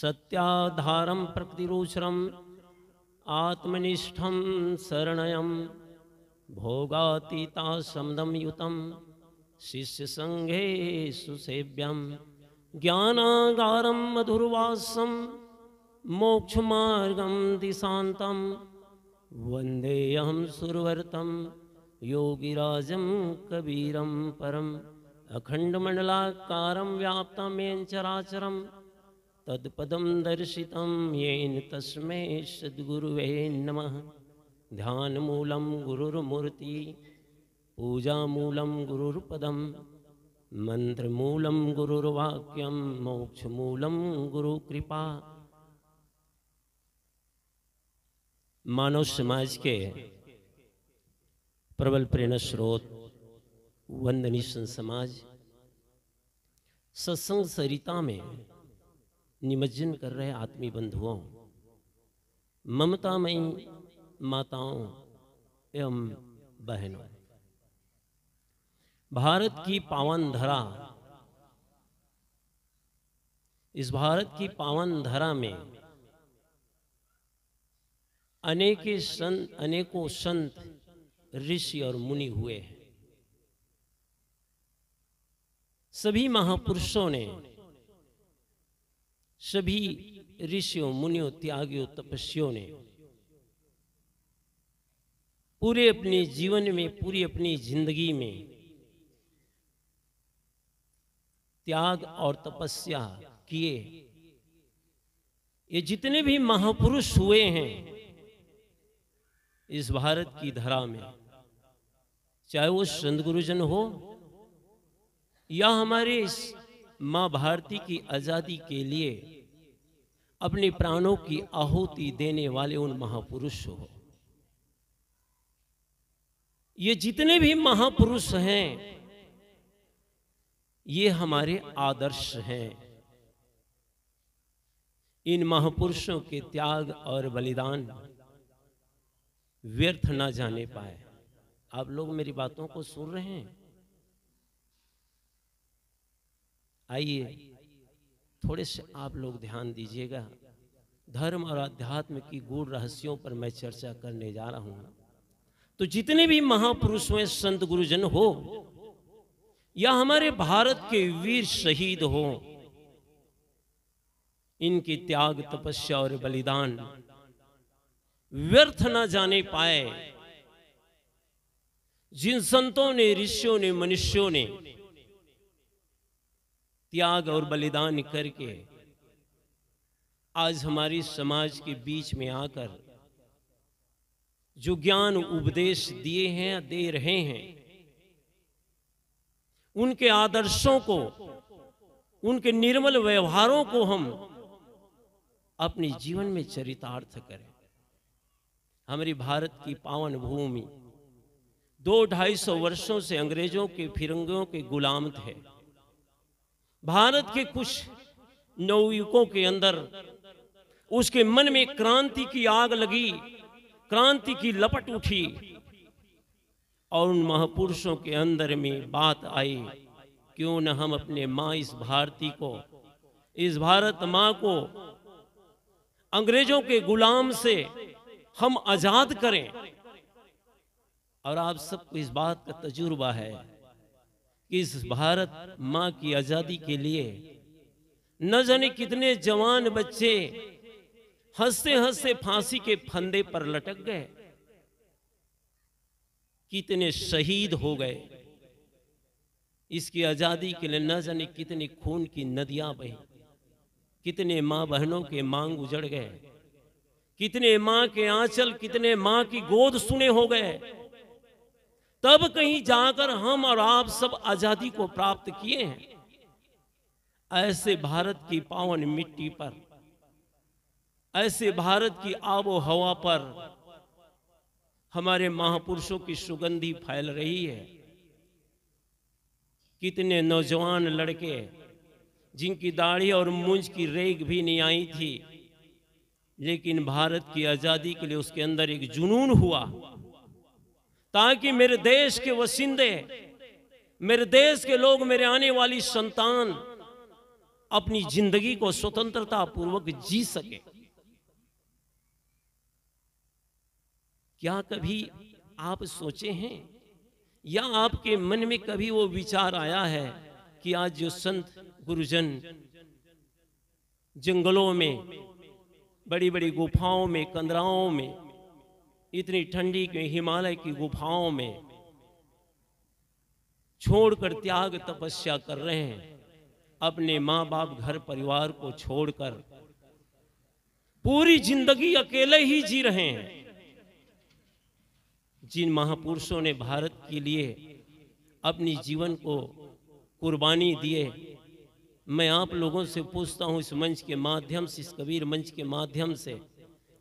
सत्याधारम प्रतिरोचरम आत्मनिष्ठम शरणयम भोगातीता समदम युतम शिष्य संघे सुसेव्यम ज्ञानागारम मधुर्वासम मोक्ष मार्गम दिशातम वंदेयम सुरवर्तम योगिराजम कबीरम परम अखंडमंडलाकारम व्याप्तमें चराचरम तत्पदम दर्शितम येन तस्मे नम ध्यान मूलम गुरुर्मूर्ति पूजा गुरुर्पद मंत्रूल मन्त्रमूलं मोक्ष मूल गुरुकृपा मानव समाज के प्रबल प्रेरणा स्रोत वंदनीशन समाज सत्संग सरिता में निमज्जन कर रहे आत्मी बंधुओं ममतामयी माताओं एवं बहनों भारत की पावन धरा इस भारत की पावन धरा में अनेक संत अनेकों संत ऋषि और मुनि हुए हैं सभी महापुरुषों ने सभी ऋषियों मुनियों त्यागियों तपस्वियों ने पूरे अपने जीवन में पूरी अपनी जिंदगी में त्याग और तपस्या किए ये जितने भी महापुरुष हुए हैं इस भारत की धरा में चाहे वो संत गुरुजन हो या हमारे मां भारती की आज़ादी के लिए अपने प्राणों की आहुति देने वाले उन महापुरुष हो ये जितने भी महापुरुष हैं ये हमारे आदर्श हैं इन महापुरुषों के त्याग और बलिदान व्यर्थ ना जाने पाए आप लोग मेरी बातों को सुन रहे हैं आइए थोड़े से आप लोग ध्यान दीजिएगा धर्म और अध्यात्म की गूढ़ रहस्यों पर मैं चर्चा करने जा रहा हूं तो जितने भी महापुरुष हुए संत गुरुजन हो या हमारे भारत के वीर शहीद हो इनकी त्याग तपस्या और बलिदान व्यर्थ ना जाने पाए जिन संतों ने ऋषियों ने मनुष्यों ने त्याग और बलिदान करके आज हमारी समाज के बीच में आकर जो ज्ञान उपदेश दिए हैं दे रहे हैं उनके आदर्शों को उनके निर्मल व्यवहारों को हम अपने जीवन में चरितार्थ करें हमारी भारत की पावन भूमि दो ढाई सौ वर्षों से अंग्रेजों के फिरंगों के गुलाम थे भारत के कुछ नवयुवकों के अंदर उसके मन में क्रांति की आग लगी क्रांति की लपट उठी और उन महापुरुषों के अंदर में बात आई क्यों न हम अपने माँ इस भारती को इस भारत माँ को अंग्रेजों के गुलाम से हम आजाद करें और आप सबको इस बात का तजुर्बा है कि इस भारत माँ की आजादी के लिए न जाने कितने जवान बच्चे हंसते हंसते फांसी के फंदे पर लटक गए कितने शहीद हो गए इसकी आजादी के लिए न जाने कितने खून की नदियां बही कितने माँ बहनों के मांग उजड़ गए कितने माँ के आंचल कितने माँ की गोद सुने हो गए तब कहीं जाकर हम और आप सब आजादी को प्राप्त किए हैं ऐसे भारत की पावन मिट्टी पर ऐसे भारत की आबो हवा पर हमारे महापुरुषों की सुगंधी फैल रही है कितने नौजवान लड़के जिनकी दाढ़ी और मूंज की रेग भी नहीं आई थी लेकिन भारत की आज़ादी के लिए उसके अंदर एक जुनून हुआ ताकि मेरे देश के वसिंदे मेरे देश के लोग मेरे आने वाली संतान अपनी जिंदगी को स्वतंत्रता पूर्वक जी सके क्या कभी आप सोचे हैं या आपके मन में कभी वो विचार आया है कि आज जो संत गुरुजन जंगलों में बड़ी बड़ी गुफाओं में कंदराओं में इतनी ठंडी के हिमालय की गुफाओं में छोड़कर त्याग तपस्या कर रहे हैं अपने माँ बाप घर परिवार को छोड़कर पूरी जिंदगी अकेले ही जी रहे हैं जिन महापुरुषों ने भारत के लिए अपनी जीवन को कुर्बानी दिए मैं आप लोगों से पूछता हूं इस मंच के माध्यम से इस कबीर मंच के माध्यम से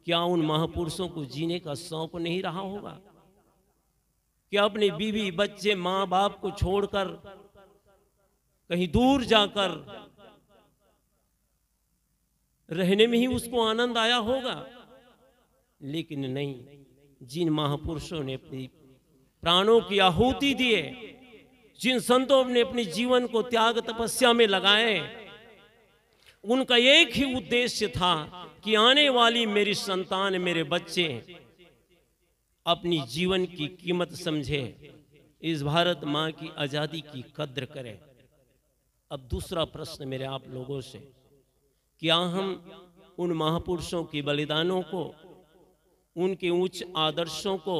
क्या उन महापुरुषों को जीने का शौक नहीं रहा होगा क्या अपने बीवी बच्चे मां बाप को छोड़कर कहीं दूर जाकर रहने में ही उसको आनंद आया होगा लेकिन नहीं जिन महापुरुषों ने अपनी प्राणों की आहुति दिए जिन संतों ने अपने जीवन को त्याग तपस्या में लगाए उनका एक ही उद्देश्य था कि आने वाली मेरी संतान मेरे बच्चे अपनी जीवन की कीमत समझे इस भारत माँ की आज़ादी की कद्र करें अब दूसरा प्रश्न मेरे आप लोगों से क्या हम उन महापुरुषों के बलिदानों को उनके उच्च आदर्शों को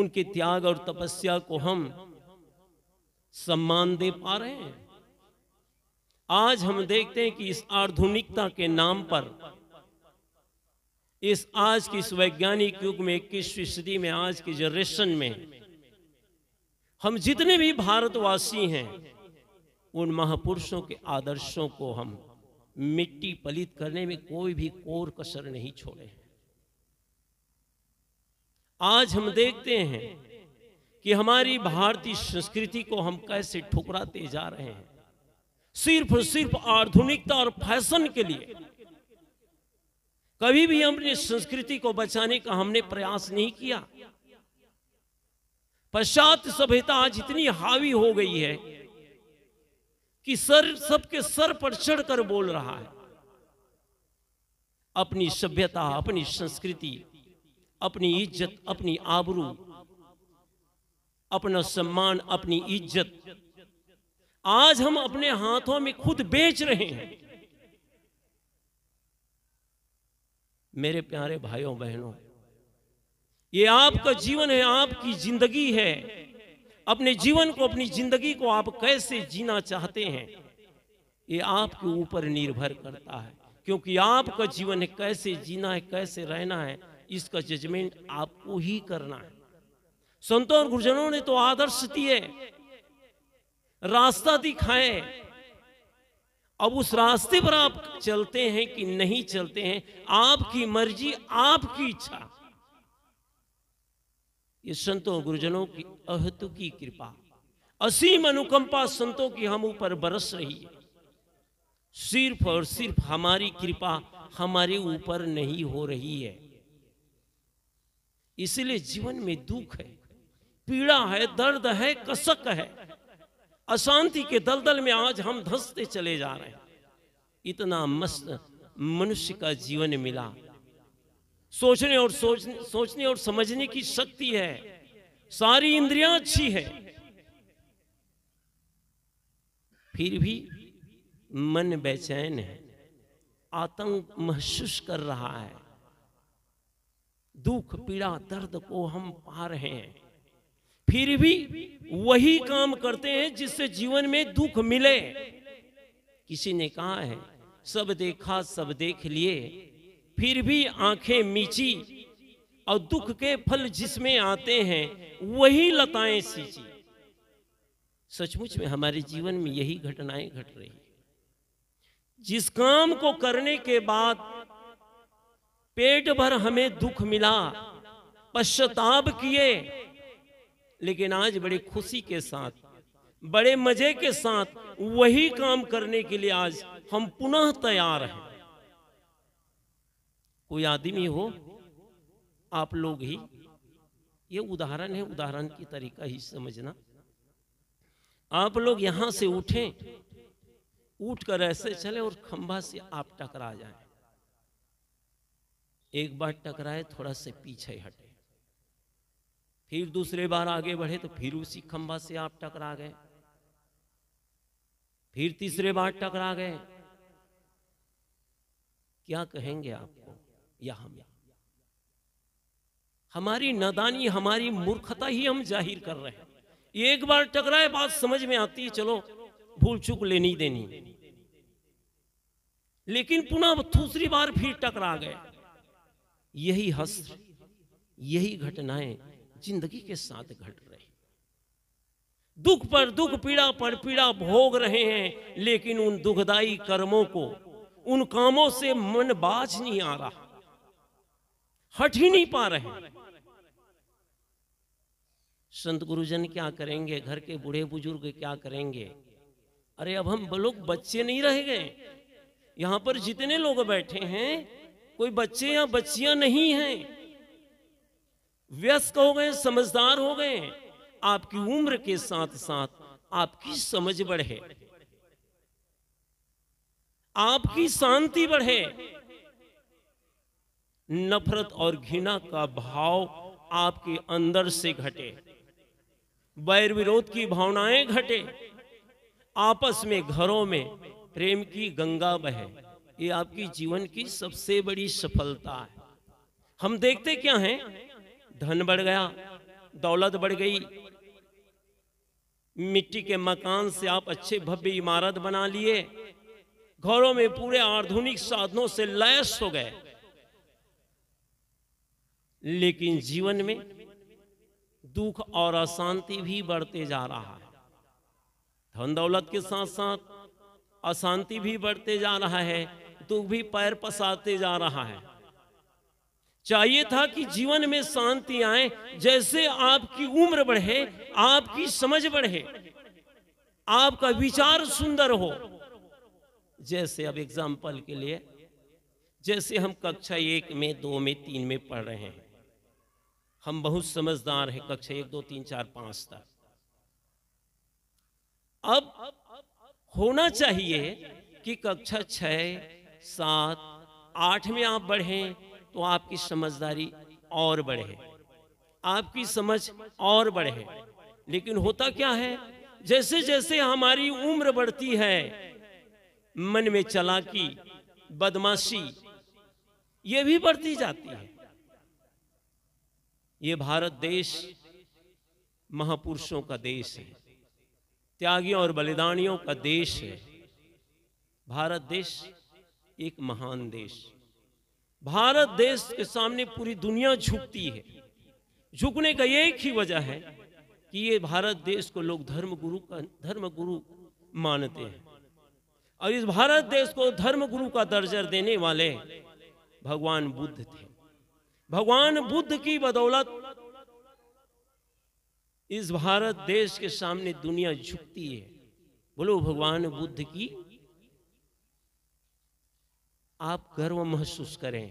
उनके त्याग और तपस्या को हम सम्मान दे पा रहे हैं आज हम देखते हैं कि इस आधुनिकता के नाम पर इस आज की इस वैज्ञानिक युग में इक्कीसवीं सदी में आज की जनरेशन में हम जितने भी भारतवासी हैं उन महापुरुषों के आदर्शों को हम मिट्टी पलित करने में कोई भी कोर कसर नहीं छोड़े आज हम देखते हैं कि हमारी भारतीय संस्कृति को हम कैसे ठुकराते जा रहे हैं सिर्फ सिर्फ आधुनिकता और फैशन के लिए कभी भी हमने संस्कृति को बचाने का हमने प्रयास नहीं किया पश्चात सभ्यता आज इतनी हावी हो गई है कि सर सबके सर पर चढ़कर बोल रहा है अपनी सभ्यता अपनी संस्कृति अपनी इज्जत अपनी आबरू अपना सम्मान अपनी इज्जत आज हम अपने हाथों में खुद बेच रहे हैं मेरे प्यारे भाइयों बहनों ये आपका जीवन है आपकी जिंदगी है अपने जीवन को अपनी जिंदगी को आप कैसे जीना चाहते हैं ये आपके ऊपर निर्भर करता है क्योंकि आपका जीवन है कैसे जीना है कैसे रहना है इसका जजमेंट आपको ही करना है संतों और गुरुजनों ने तो आदर्श दिए रास्ता दिखाएं अब उस रास्ते पर आप चलते हैं कि नहीं चलते हैं आपकी मर्जी आपकी इच्छा ये संतों गुरुजनों की अहतु की कृपा असीम अनुकंपा संतों की हम ऊपर बरस रही है सिर्फ और सिर्फ हमारी कृपा हमारे ऊपर नहीं हो रही है इसलिए जीवन में दुख है पीड़ा है दर्द है कसक है अशांति के दलदल में आज हम धंसते चले जा रहे हैं इतना मस्त मनुष्य का जीवन मिला सोचने और सोचने सोचने और समझने की शक्ति है सारी इंद्रियां अच्छी है फिर भी मन बेचैन है आतंक महसूस कर रहा है दुख पीड़ा दर्द को हम पा रहे हैं फिर भी वही काम करते हैं जिससे जीवन में दुख मिले किसी ने कहा है सब देखा सब देख लिए फिर भी आंखें मीची और दुख के फल जिसमें आते हैं वही लताएं सींची सचमुच में हमारे जीवन में यही घटनाएं घट रही जिस काम को करने के बाद पेट भर हमें दुख मिला पश्चाताप किए लेकिन आज बड़े खुशी के साथ बड़े मजे के साथ वही काम करने के लिए आज हम पुनः तैयार हैं कोई आदमी हो आप लोग ही ये उदाहरण है उदाहरण की तरीका ही समझना आप लोग यहां से उठें उठ कर ऐसे चले और खंभा से आप टकरा जाएं एक बार टकराए थोड़ा से पीछे हटे फिर दूसरे बार आगे बढ़े तो फिर उसी खंभा से आप टकरा गए फिर तीसरे बार टकरा गए क्या कहेंगे आपको या हम या हमारी नदानी हमारी मूर्खता ही हम जाहिर कर रहे हैं एक बार टकराए बात समझ में आती है चलो भूल चूक लेनी देनी लेकिन पुनः दूसरी बार फिर टकरा गए यही हस्त यही घटनाएं जिंदगी के साथ घट रहे दुख पर दुख पीड़ा पर पीड़ा भोग रहे हैं लेकिन उन दुखदाई कर्मों को उन कामों से मन बाज नहीं आ रहा हट ही नहीं पा रहे संत गुरुजन क्या करेंगे घर के बूढ़े बुजुर्ग क्या करेंगे अरे अब हम लोग बच्चे नहीं रह गए यहां पर जितने लोग बैठे हैं कोई बच्चे या बच्चियां नहीं हैं व्यस्क हो गए समझदार हो गए आपकी उम्र के साथ साथ आपकी समझ बढ़े आपकी शांति बढ़े नफरत और घृणा का भाव आपके अंदर से घटे वैर विरोध की भावनाएं घटे आपस में घरों में प्रेम की गंगा बहे ये आपकी जीवन की सबसे बड़ी सफलता है हम देखते क्या हैं धन बढ़ गया दौलत बढ़ गई मिट्टी के मकान से आप अच्छे भव्य इमारत बना लिए घरों में पूरे आधुनिक साधनों से लैस हो गए लेकिन जीवन में दुख और अशांति भी बढ़ते जा रहा है धन दौलत के साथ साथ अशांति भी बढ़ते जा रहा है दुख भी पैर पसारते जा रहा है चाहिए था कि जीवन में शांति आए जैसे आपकी उम्र बढ़े आपकी समझ बढ़े आपका विचार सुंदर हो जैसे अब एग्जाम्पल के लिए जैसे हम कक्षा एक में दो में तीन में पढ़ रहे हैं हम बहुत समझदार हैं कक्षा एक दो तीन चार पांच तक अब होना चाहिए कि कक्षा छ सात आठ में आप बढ़ें तो आपकी समझदारी और बढ़े आपकी समझ और बढ़े लेकिन होता क्या है जैसे जैसे हमारी उम्र बढ़ती है मन में चलाकी बदमाशी ये भी बढ़ती जाती है ये भारत देश महापुरुषों का देश है त्यागियों और बलिदानियों का देश है भारत देश एक महान देश भारत देश के सामने पूरी दुनिया झुकती है झुकने का एक ही वजह है कि ये भारत देश को लोग धर्म गुरु का धर्म गुरु मानते हैं और इस भारत देश को धर्म गुरु का दर्जा देने वाले भगवान बुद्ध थे भगवान बुद्ध की बदौलत इस भारत देश के सामने दुनिया झुकती है बोलो भगवान बुद्ध की आप गर्व महसूस करें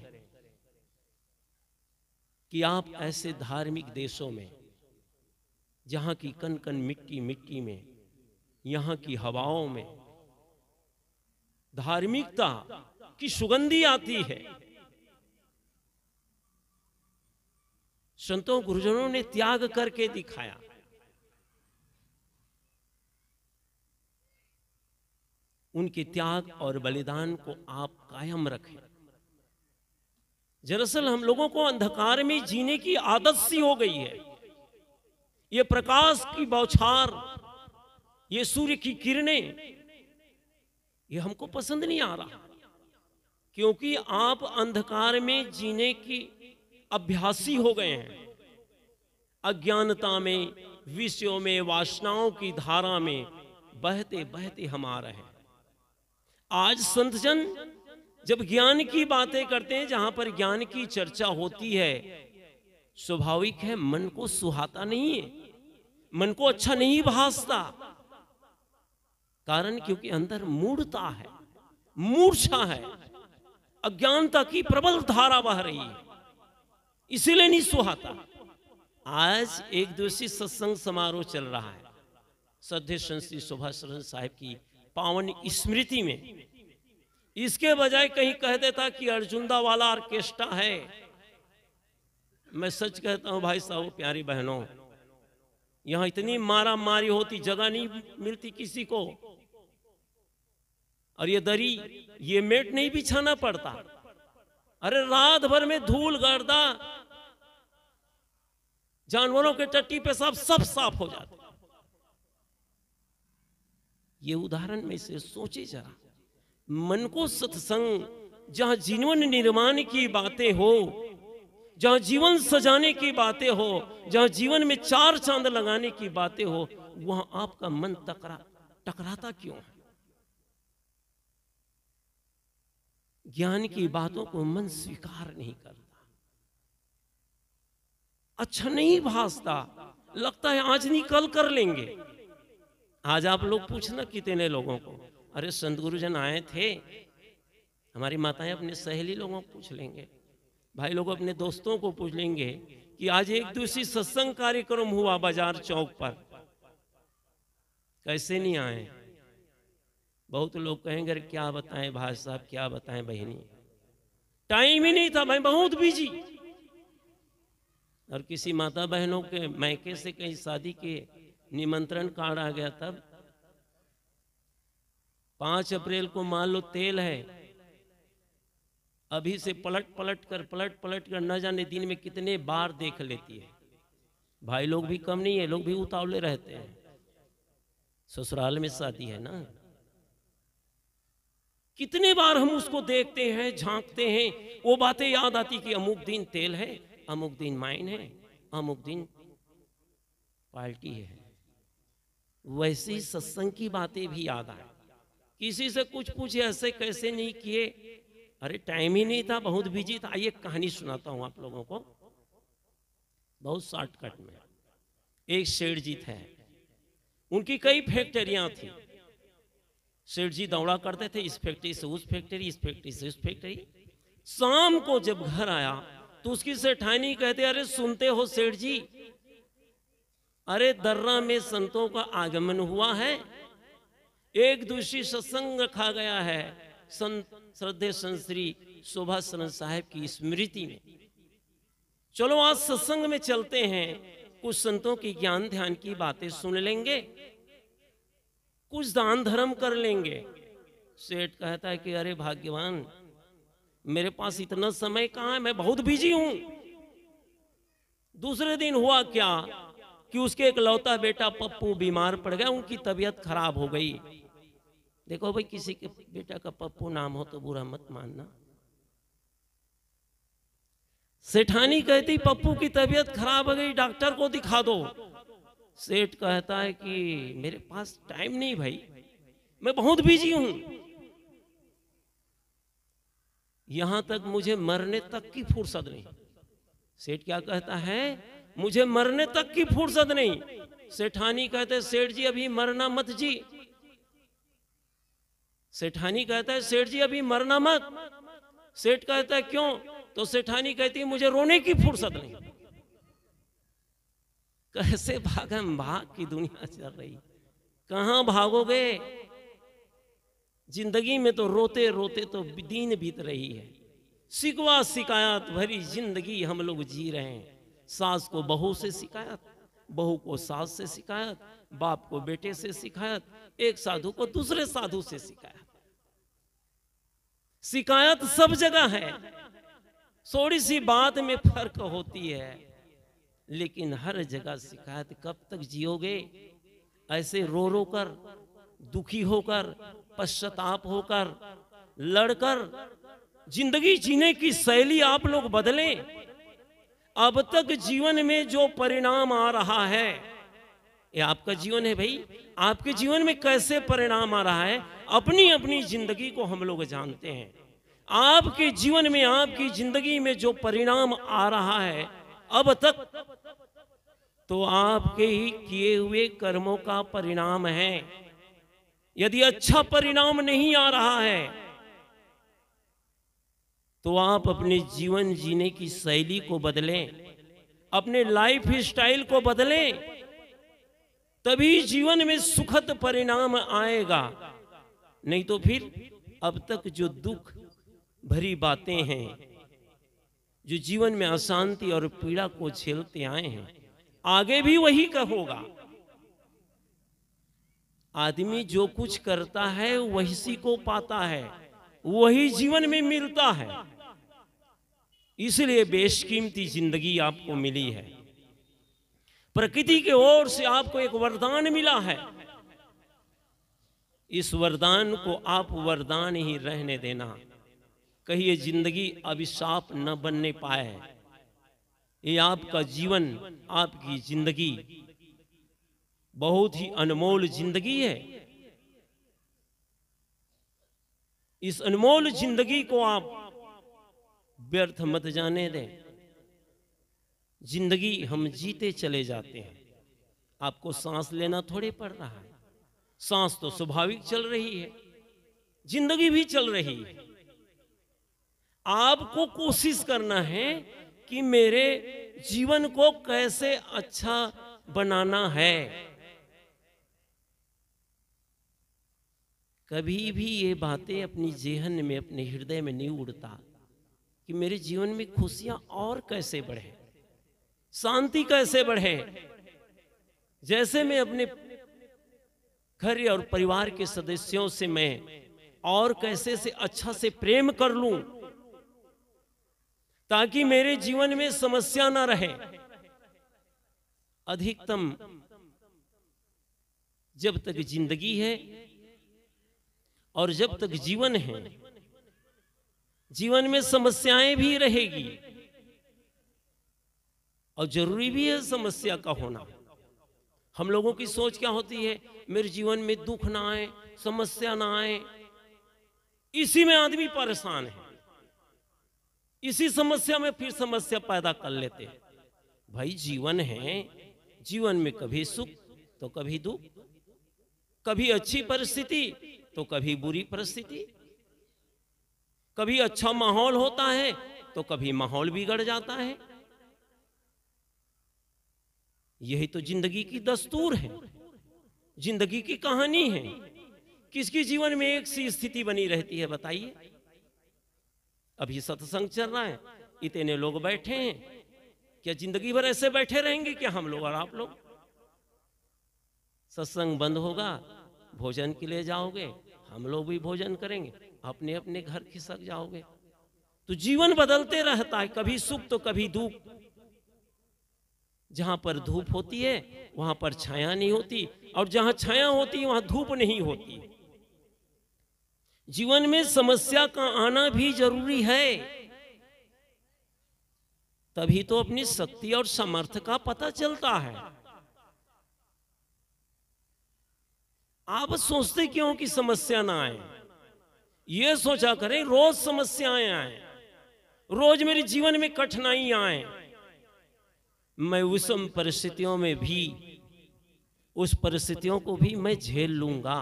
कि आप ऐसे धार्मिक देशों में जहां की कन कन मिट्टी मिट्टी में यहां की हवाओं में धार्मिकता की सुगंधी आती है संतों गुरुजनों ने त्याग करके दिखाया उनके त्याग और बलिदान को आप कायम रखें दरअसल हम लोगों को अंधकार में जीने की आदत सी हो गई है ये प्रकाश की बौछार ये सूर्य की किरणें ये हमको पसंद नहीं आ रहा क्योंकि आप अंधकार में जीने की अभ्यासी हो गए हैं अज्ञानता में विषयों में वासनाओं की धारा में बहते बहते हम आ रहे हैं आज संतजन जब ज्ञान की बातें करते हैं जहां पर ज्ञान की चर्चा होती है स्वाभाविक है मन को सुहाता नहीं है मन को अच्छा नहीं भासता कारण क्योंकि अंदर मूर्ता है मूर्छा है अज्ञानता की प्रबल धारा बह रही है इसीलिए नहीं सुहाता आज एक दिवसीय सत्संग समारोह चल रहा है सद्य संस्कृत शोभा शरण साहब की पावन स्मृति में इसके बजाय कहीं कह देता कि अर्जुंदा वाला ऑर्केस्ट्रा है मैं सच कहता हूं भाई साहब प्यारी बहनों यहां इतनी मारा मारी होती जगह नहीं मिलती किसी को और ये दरी ये मेट नहीं बिछाना पड़ता अरे रात भर में धूल गर्दा जानवरों के टट्टी पे साफ सब साफ हो जाते ये उदाहरण में से सोचे जरा मन को सत्संग जहां जीवन निर्माण की बातें हो जहां जीवन सजाने की बातें हो जहां जीवन में चार चांद लगाने की बातें हो वहां आपका मन टकरा टकराता क्यों है ज्ञान की बातों को मन स्वीकार नहीं करता अच्छा नहीं भासता लगता है आज नहीं कल कर लेंगे आज आप लोग पूछना कितने लोगों को अरे संत गुरुजन आए थे हमारी माताएं अपने सहेली लोगों को पूछ लेंगे भाई लोग अपने दोस्तों को पूछ लेंगे कि आज एक दूसरी सत्संग कार्यक्रम हुआ बाजार चौक पर कैसे नहीं आए बहुत लोग कहेंगे अरे क्या बताएं भाई साहब क्या बताएं बहनी टाइम ही नहीं था भाई बहुत बिजी और किसी माता बहनों के मैके से कहीं शादी के निमंत्रण कार्ड आ गया तब पांच अप्रैल को मान लो तेल है अभी से पलट पलट कर पलट पलट कर न जाने दिन में कितने बार देख लेती है भाई लोग भी कम नहीं है लोग भी उतावले रहते हैं ससुराल में शादी है ना कितने बार हम उसको देखते हैं झांकते हैं वो बातें याद आती कि अमुक दिन तेल है अमुक दिन माइन है अमुक दिन पार्टी है वैसे ही सत्संग की बातें भी याद आए किसी से कुछ पूछे ऐसे कैसे नहीं किए अरे टाइम ही नहीं था बहुत बिजी था आइए कहानी सुनाता हूं आप लोगों को बहुत शॉर्टकट में एक शेठ जी थे उनकी कई फैक्ट्रियां थी शेठ जी दौड़ा करते थे इस फैक्ट्री से उस फैक्ट्री इस फैक्ट्री से उस फैक्ट्री शाम को जब घर आया तो उसकी सेठानी कहते अरे सुनते हो सेठ जी अरे दर्रा में संतों का आगमन हुआ है एक दूसरी सत्संग रखा गया है संत श्रद्धे संश्री शोभा सरन साहेब की स्मृति में चलो आज सत्संग में चलते हैं कुछ संतों की ज्ञान ध्यान की बातें सुन लेंगे कुछ दान धर्म कर लेंगे सेठ कहता है कि अरे भाग्यवान मेरे पास इतना समय कहाँ है मैं बहुत बिजी हूं दूसरे दिन हुआ क्या कि उसके इकलौता बेटा पप्पू बीमार पड़ गया उनकी तबीयत खराब हो गई देखो भाई किसी के बेटा का पप्पू नाम हो तो बुरा मत मानना सेठानी कहती पप्पू की तबीयत खराब हो गई डॉक्टर को दिखा दो सेठ कहता है कि मेरे पास टाइम नहीं भाई मैं बहुत बिजी हूं यहां तक मुझे मरने तक की फुर्सत नहीं सेठ क्या कहता है मुझे मरने तक की फुर्सत नहीं सेठानी कहते सेठ जी अभी मरना मत जी सेठानी कहता है सेठ जी अभी मरना मत सेठ कहता है क्यों तो सेठानी कहती मुझे रोने की फुर्सत नहीं कैसे भाग भाग की दुनिया चल रही कहा भागोगे जिंदगी में तो रोते रोते तो दीन बीत रही है सिकवा शिकायत भरी जिंदगी हम लोग जी रहे हैं सास को बहू से शिकायत बहू को सास से शिकायत बाप को बेटे से शिकायत एक साधु को दूसरे साधु से शिकायत शिकायत तो सब जगह है थोड़ी सी बात में फर्क होती है लेकिन हर जगह शिकायत तो कब तक जियोगे ऐसे रो रो कर दुखी होकर पश्चाताप होकर लड़कर जिंदगी जीने की शैली आप लोग बदलें अब तक जीवन में जो परिणाम आ रहा है ये आपका जीवन है भाई आपके जीवन में कैसे परिणाम आ रहा है अपनी अपनी जिंदगी को हम लोग जानते हैं आपके जीवन में आपकी जिंदगी में जो परिणाम आ रहा है अब तक तो आपके ही किए हुए कर्मों का परिणाम है यदि अच्छा परिणाम नहीं आ रहा है तो आप अपने जीवन जीने की शैली को बदलें अपने लाइफ स्टाइल को बदलें तभी जीवन में सुखद परिणाम आएगा नहीं तो फिर अब तक जो दुख भरी बातें हैं जो जीवन में अशांति और पीड़ा को झेलते आए हैं आगे भी वही का होगा आदमी जो कुछ करता है वही को पाता है वही जीवन में मिलता है इसलिए बेशकीमती जिंदगी आपको मिली है प्रकृति के ओर से आपको एक वरदान मिला है इस वरदान को आप वरदान ही रहने देना कहिए जिंदगी अभिशाप न बनने पाए ये आपका जीवन आपकी जिंदगी बहुत ही अनमोल जिंदगी है इस अनमोल जिंदगी को आप व्यर्थ मत जाने दें जिंदगी हम जीते चले जाते हैं आपको सांस लेना थोड़े पड़ रहा है सांस तो स्वाभाविक चल रही है जिंदगी भी चल रही है आपको कोशिश करना है कि मेरे जीवन को कैसे अच्छा बनाना है कभी भी ये बातें अपनी जेहन में अपने हृदय में नहीं उड़ता कि मेरे जीवन में खुशियां और कैसे बढ़े शांति कैसे बढ़े जैसे मैं अपने घर और परिवार के सदस्यों से मैं और कैसे से अच्छा से प्रेम कर लूं ताकि मेरे जीवन में समस्या ना रहे अधिकतम जब तक जिंदगी है और जब तक जीवन है जीवन में समस्याएं भी रहेगी और जरूरी भी है समस्या का होना हम लोगों की सोच क्या होती है मेरे जीवन में दुख ना आए समस्या ना आए इसी में आदमी परेशान है इसी समस्या में फिर समस्या पैदा कर लेते हैं भाई जीवन है जीवन में कभी सुख तो कभी दुख कभी अच्छी परिस्थिति तो कभी बुरी परिस्थिति कभी अच्छा माहौल होता है तो कभी माहौल बिगड़ जाता है यही तो जिंदगी की दस्तूर है जिंदगी की कहानी है किसकी जीवन में एक सी स्थिति बनी रहती है बताइए अभी सत्संग चल रहा है इतने लोग बैठे हैं क्या जिंदगी भर ऐसे बैठे रहेंगे क्या हम लोग और आप लोग सत्संग बंद होगा भोजन के लिए जाओगे हम लोग भी भोजन करेंगे अपने अपने घर खिसक जाओगे तो जीवन बदलते रहता है कभी सुख तो कभी धूप जहां पर धूप होती है वहां पर छाया नहीं होती और जहां छाया होती है वहां धूप नहीं होती जीवन में समस्या का आना भी जरूरी है तभी तो अपनी शक्ति और सामर्थ्य का पता चलता है आप सोचते क्यों कि समस्या ना आए ये सोचा करें रोज समस्याएं आए रोज मेरे जीवन में कठिनाई आए मैं उस परिस्थितियों में भी उस परिस्थितियों को भी मैं झेल लूंगा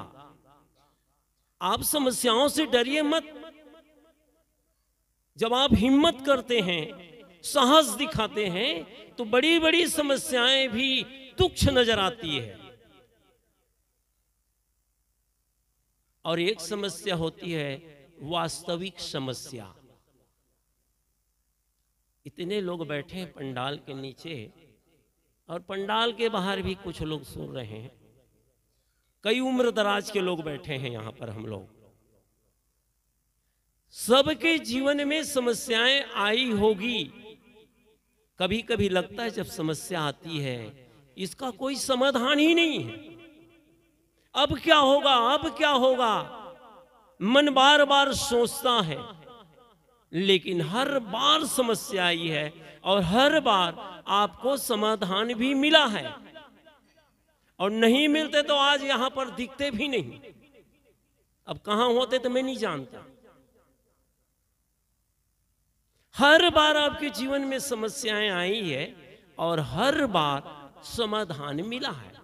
आप समस्याओं से डरिए मत जब आप हिम्मत करते हैं साहस दिखाते हैं तो बड़ी बड़ी समस्याएं भी तुच्छ नजर आती है और एक समस्या होती है वास्तविक समस्या इतने लोग बैठे हैं पंडाल के नीचे और पंडाल के बाहर भी कुछ लोग सुन रहे हैं कई उम्र दराज के लोग बैठे हैं यहां पर हम लोग सबके जीवन में समस्याएं आई होगी कभी कभी लगता है जब समस्या आती है इसका कोई समाधान ही नहीं है अब क्या होगा अब क्या होगा मन बार बार सोचता है लेकिन हर बार समस्या आई है और हर बार आपको समाधान भी मिला है और नहीं मिलते तो आज यहां पर दिखते भी नहीं अब कहां होते तो मैं नहीं जानता हर बार आपके जीवन में समस्याएं आई है और हर बार समाधान मिला है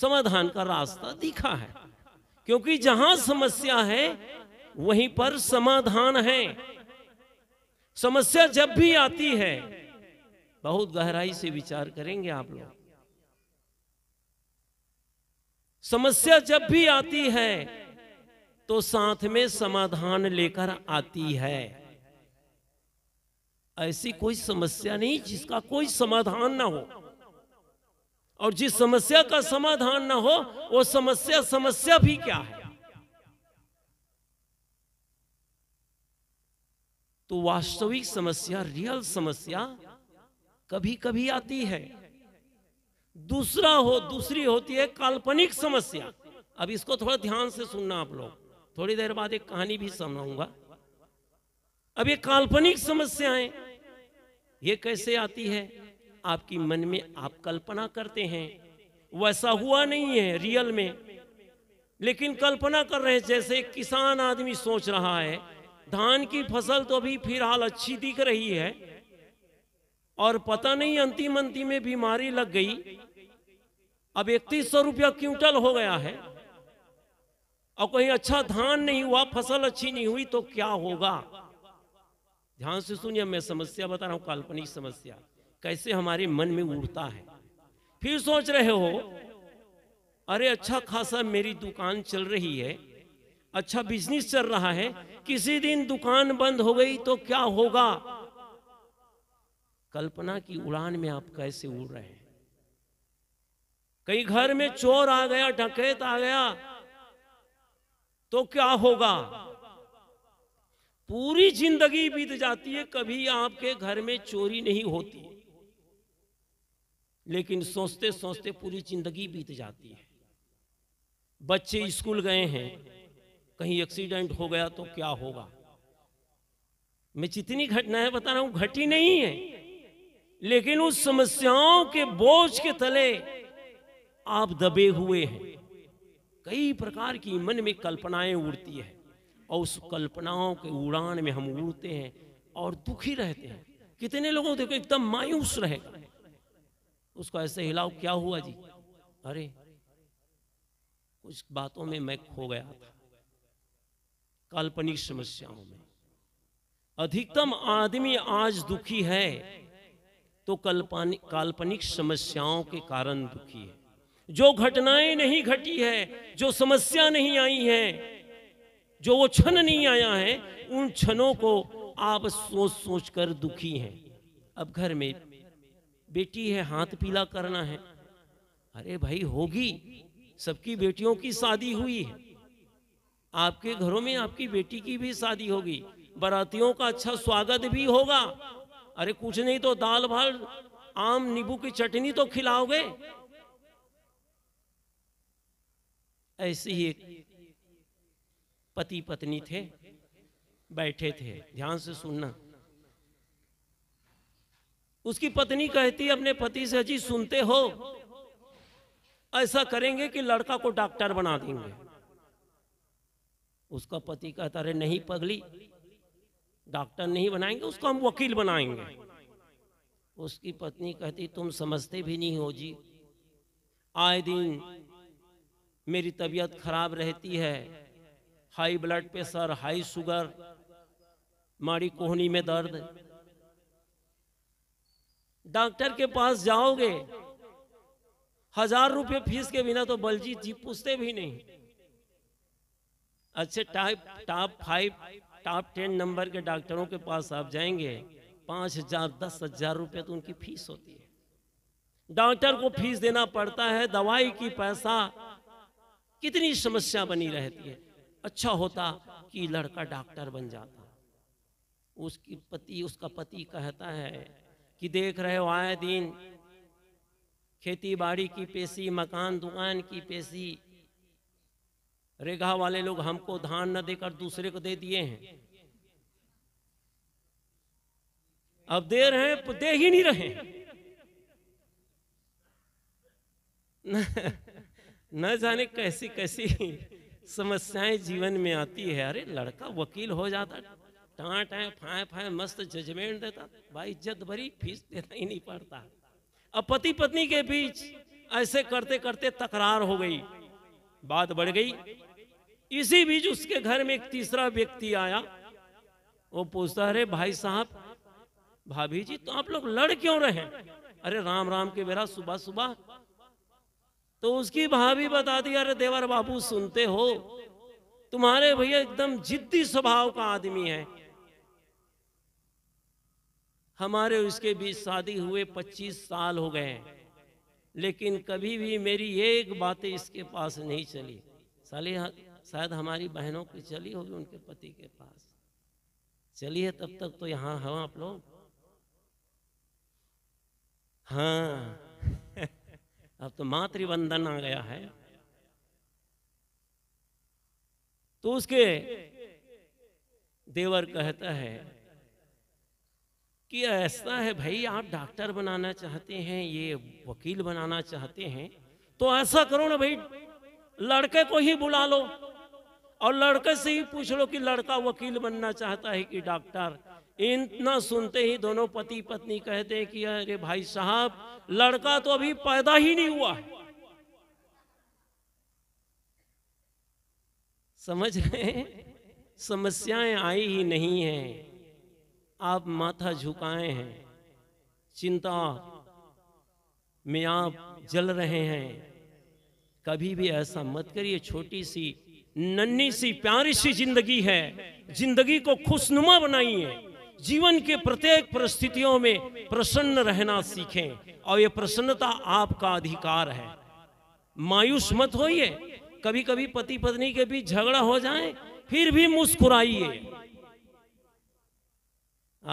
समाधान का रास्ता दिखा है क्योंकि जहां समस्या है वहीं पर समाधान है समस्या जब भी आती है बहुत गहराई से विचार करेंगे आप लोग समस्या जब भी आती है तो साथ में समाधान लेकर आती है ऐसी कोई समस्या नहीं जिसका कोई समाधान ना हो और जिस समस्या का समाधान ना हो वो समस्या समस्या भी क्या है तो वास्तविक समस्या रियल समस्या कभी कभी आती है दूसरा हो दूसरी होती है काल्पनिक समस्या अब इसको थोड़ा ध्यान से सुनना आप लोग थोड़ी देर बाद एक कहानी भी सुनाऊंगा अब ये काल्पनिक समस्याएं ये कैसे आती है आपकी मन में आप कल्पना करते हैं वैसा हुआ नहीं है रियल में लेकिन कल्पना कर रहे हैं जैसे किसान आदमी सोच रहा है धान की फसल तो अभी फिलहाल अच्छी दिख रही है और पता नहीं अंतिम अंतिम में बीमारी लग गई अब इकतीस सौ रुपया क्विंटल हो गया है और कहीं अच्छा धान नहीं हुआ फसल अच्छी नहीं हुई तो क्या होगा ध्यान से सुनिए मैं समस्या बता रहा हूं काल्पनिक समस्या कैसे हमारे मन में उड़ता है फिर सोच रहे हो अरे अच्छा खासा मेरी दुकान चल रही है अच्छा बिजनेस चल रहा है किसी दिन दुकान बंद हो गई तो क्या होगा कल्पना की उड़ान में आप कैसे उड़ रहे हैं कहीं घर में चोर आ गया डकैत आ गया तो क्या होगा पूरी जिंदगी बीत जाती है कभी आपके घर में चोरी नहीं होती लेकिन सोचते सोचते पूरी जिंदगी बीत जाती है बच्चे स्कूल गए हैं कहीं एक्सीडेंट हो गया तो क्या होगा मैं जितनी घटनाएं बता रहा हूं घटी नहीं है लेकिन उस समस्याओं के बोझ के तले आप दबे हुए हैं कई प्रकार की मन में कल्पनाएं उड़ती है और उस कल्पनाओं के उड़ान में हम उड़ते हैं और दुखी रहते हैं कितने लोगों देखो एकदम मायूस रहेगा उसको ऐसे हिलाओ क्या हुआ जी अरे कुछ बातों में मैं खो गया था काल्पनिक समस्याओं में अधिकतम आदमी आज दुखी है तो काल्पनिक समस्याओं के कारण दुखी है जो घटनाएं नहीं घटी है जो समस्या नहीं आई है जो वो क्षण नहीं आया है उन क्षणों को आप सोच सोच कर दुखी हैं अब घर में बेटी है हाथ पीला करना है अरे भाई होगी सबकी बेटियों की शादी हुई है आपके घरों में आपकी बेटी की भी शादी होगी बरातियों का अच्छा स्वागत भी होगा अरे कुछ नहीं तो दाल भाल आम नींबू की चटनी तो खिलाओगे ऐसे ही एक पति पत्नी थे बैठे थे ध्यान से सुनना उसकी पत्नी कहती अपने पति से जी सुनते हो ऐसा करेंगे कि लड़का को डॉक्टर बना देंगे उसका पति कहता अरे नहीं पगली डॉक्टर नहीं बनाएंगे उसको हम वकील बनाएंगे उसकी पत्नी कहती तुम समझते भी नहीं हो जी आए दिन मेरी तबीयत खराब रहती है high blood pressure high sugar माड़ी कोहनी में दर्द डॉक्टर के पास जाओगे हजार रुपये फीस के बिना तो बलजीत जी पूछते भी नहीं अच्छे type top five top ten number के डॉक्टरों के पास आप जाएंगे पांच हजार दस हजार रुपये तो उनकी फीस होती है डॉक्टर को फीस देना पड़ता है दवाई की पैसा कितनी समस्या बनी रहती है अच्छा होता कि लड़का डॉक्टर बन जाता उसकी पति उसका पति कहता है कि देख रहे हो आए दिन खेती बाड़ी की पेशी मकान दुकान की पेशी रेगा वाले लोग हमको धान न देकर दूसरे को दे दिए हैं अब दे रहे हैं दे ही नहीं रहे न जाने कैसी कैसी समस्याएं जीवन में आती है अरे लड़का वकील हो जाता टाटाएं फाय फाय मस्त जजमेंट देता भाई इज्जत भरी फीस देना ही नहीं पड़ता अब पति पत्नी के बीच ऐसे करते करते तकरार हो गई बात बढ़ गई इसी बीच उसके घर में एक तीसरा व्यक्ति आया वो पूछता अरे भाई साहब भाभी जी तो आप लोग लड़ क्यों रहे अरे राम राम के बेरा सुबह सुबह तो उसकी भाभी बता दी अरे देवर बाबू सुनते हो तुम्हारे भैया एकदम जिद्दी स्वभाव का आदमी है हमारे उसके बीच शादी हुए 25 साल हो गए लेकिन कभी भी मेरी एक बातें इसके पास नहीं चली साले शायद हमारी बहनों की चली होगी उनके पति के पास चली है तब तक तो यहाँ हम आप लोग हाँ अब तो मातृवंदन आ गया है तो उसके देवर कहता है कि ऐसा है भाई आप डॉक्टर बनाना चाहते हैं ये वकील बनाना चाहते हैं तो ऐसा करो ना भाई लड़के को ही बुला लो और लड़के से ही पूछ लो कि लड़का वकील बनना चाहता है कि डॉक्टर इतना सुनते ही दोनों पति पत्नी कहते हैं कि अरे भाई साहब लड़का तो अभी पैदा ही नहीं हुआ है समझ रहे समस्याएं आई ही नहीं है आप माथा झुकाए हैं चिंता में आप जल रहे हैं कभी भी ऐसा मत करिए छोटी सी नन्ही सी प्यारी सी जिंदगी है जिंदगी को खुशनुमा बनाइए जीवन के प्रत्येक परिस्थितियों में प्रसन्न रहना सीखें और ये प्रसन्नता आपका अधिकार है मायूस मत होइए कभी कभी पति पत्नी के बीच झगड़ा हो जाए फिर भी मुस्कुराइए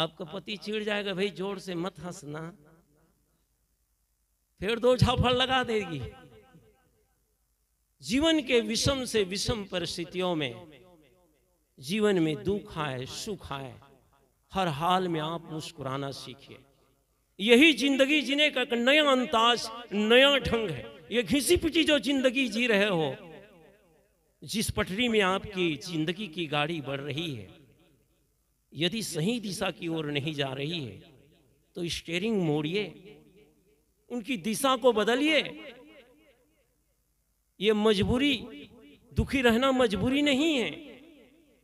आपका पति चिड़ जाएगा भाई जोर से मत हंसना फिर दो झाफड़ लगा देगी जीवन के विषम से विषम परिस्थितियों में जीवन में दुख आए सुख आए हर हाल में आप मुस्कुराना सीखिए यही जिंदगी जीने का एक नया अंदाज नया ढंग है ये घिसी पिटी जो जिंदगी जी रहे हो जिस पटरी में आपकी जिंदगी की गाड़ी बढ़ रही है यदि सही दिशा की ओर नहीं जा रही है तो स्टेयरिंग मोड़िए उनकी दिशा को बदलिए ये मजबूरी दुखी रहना मजबूरी नहीं है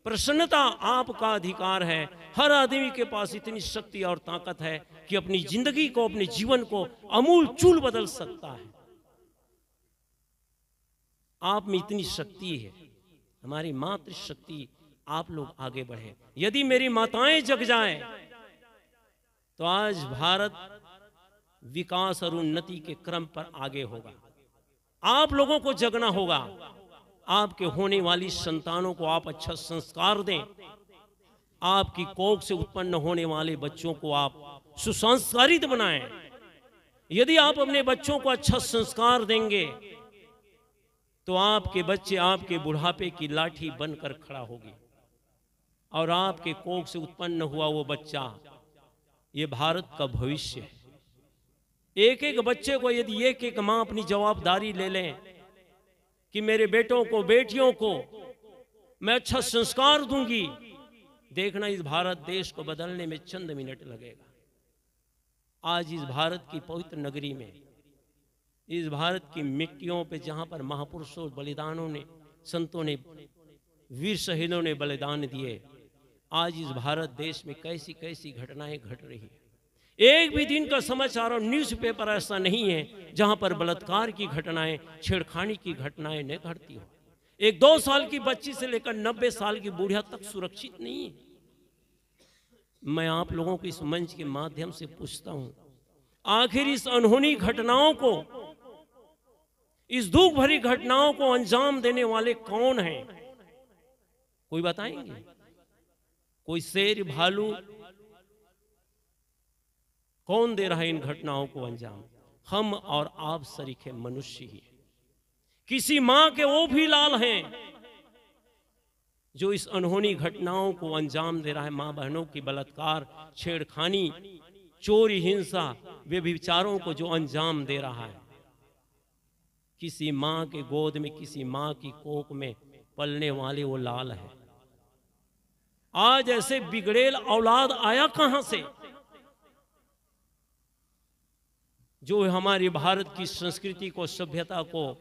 प्रसन्नता आपका अधिकार है हर आदमी के पास इतनी शक्ति और ताकत है कि अपनी जिंदगी को अपने जीवन को अमूल चूल बदल सकता है आप में इतनी शक्ति है हमारी मातृ शक्ति आप लोग आगे बढ़े यदि मेरी माताएं जग जाएं तो आज भारत विकास और उन्नति के क्रम पर आगे होगा आप लोगों को जगना होगा आपके होने वाली संतानों को आप अच्छा संस्कार दें आपकी कोख से उत्पन्न होने वाले बच्चों को आप सुसंस्कारित बनाएं यदि आप अपने बच्चों को अच्छा संस्कार देंगे तो आपके बच्चे आपके बुढ़ापे की लाठी बनकर खड़ा होगी और आपके कोख से उत्पन्न हुआ वो बच्चा ये भारत का भविष्य है एक एक बच्चे को यदि एक एक माँ अपनी जवाबदारी ले लें कि मेरे बेटों को बेटियों को मैं अच्छा संस्कार दूंगी देखना इस भारत देश को बदलने में चंद मिनट लगेगा आज इस भारत की पवित्र नगरी में इस भारत की मिट्टियों पे जहां पर महापुरुषों बलिदानों ने संतों ने वीर शहीदों ने बलिदान दिए आज इस भारत देश में कैसी कैसी घटनाएं घट रही है एक भी दिन का समाचार और न्यूज़पेपर ऐसा नहीं है जहां पर बलात्कार की घटनाएं छेड़खानी की घटनाएं न घटती हो एक दो साल की बच्ची से लेकर नब्बे साल की बुढ़िया तक सुरक्षित नहीं है मैं आप लोगों को इस मंच के माध्यम से पूछता हूं आखिर इस अनहोनी घटनाओं को इस दुख भरी घटनाओं को अंजाम देने वाले कौन हैं कोई बताएंगे कोई शेर भालू कौन दे रहा है इन घटनाओं को अंजाम हम और आप सरीखे मनुष्य ही किसी मां के वो भी लाल हैं जो इस अनहोनी घटनाओं को अंजाम दे रहा है मां बहनों की बलात्कार छेड़खानी चोरी हिंसा वे विचारों को जो अंजाम दे रहा है किसी मां के गोद में किसी मां की कोख में पलने वाले वो लाल है आज ऐसे बिगड़ेल औलाद आया कहां से जो हमारी भारत की संस्कृति को सभ्यता को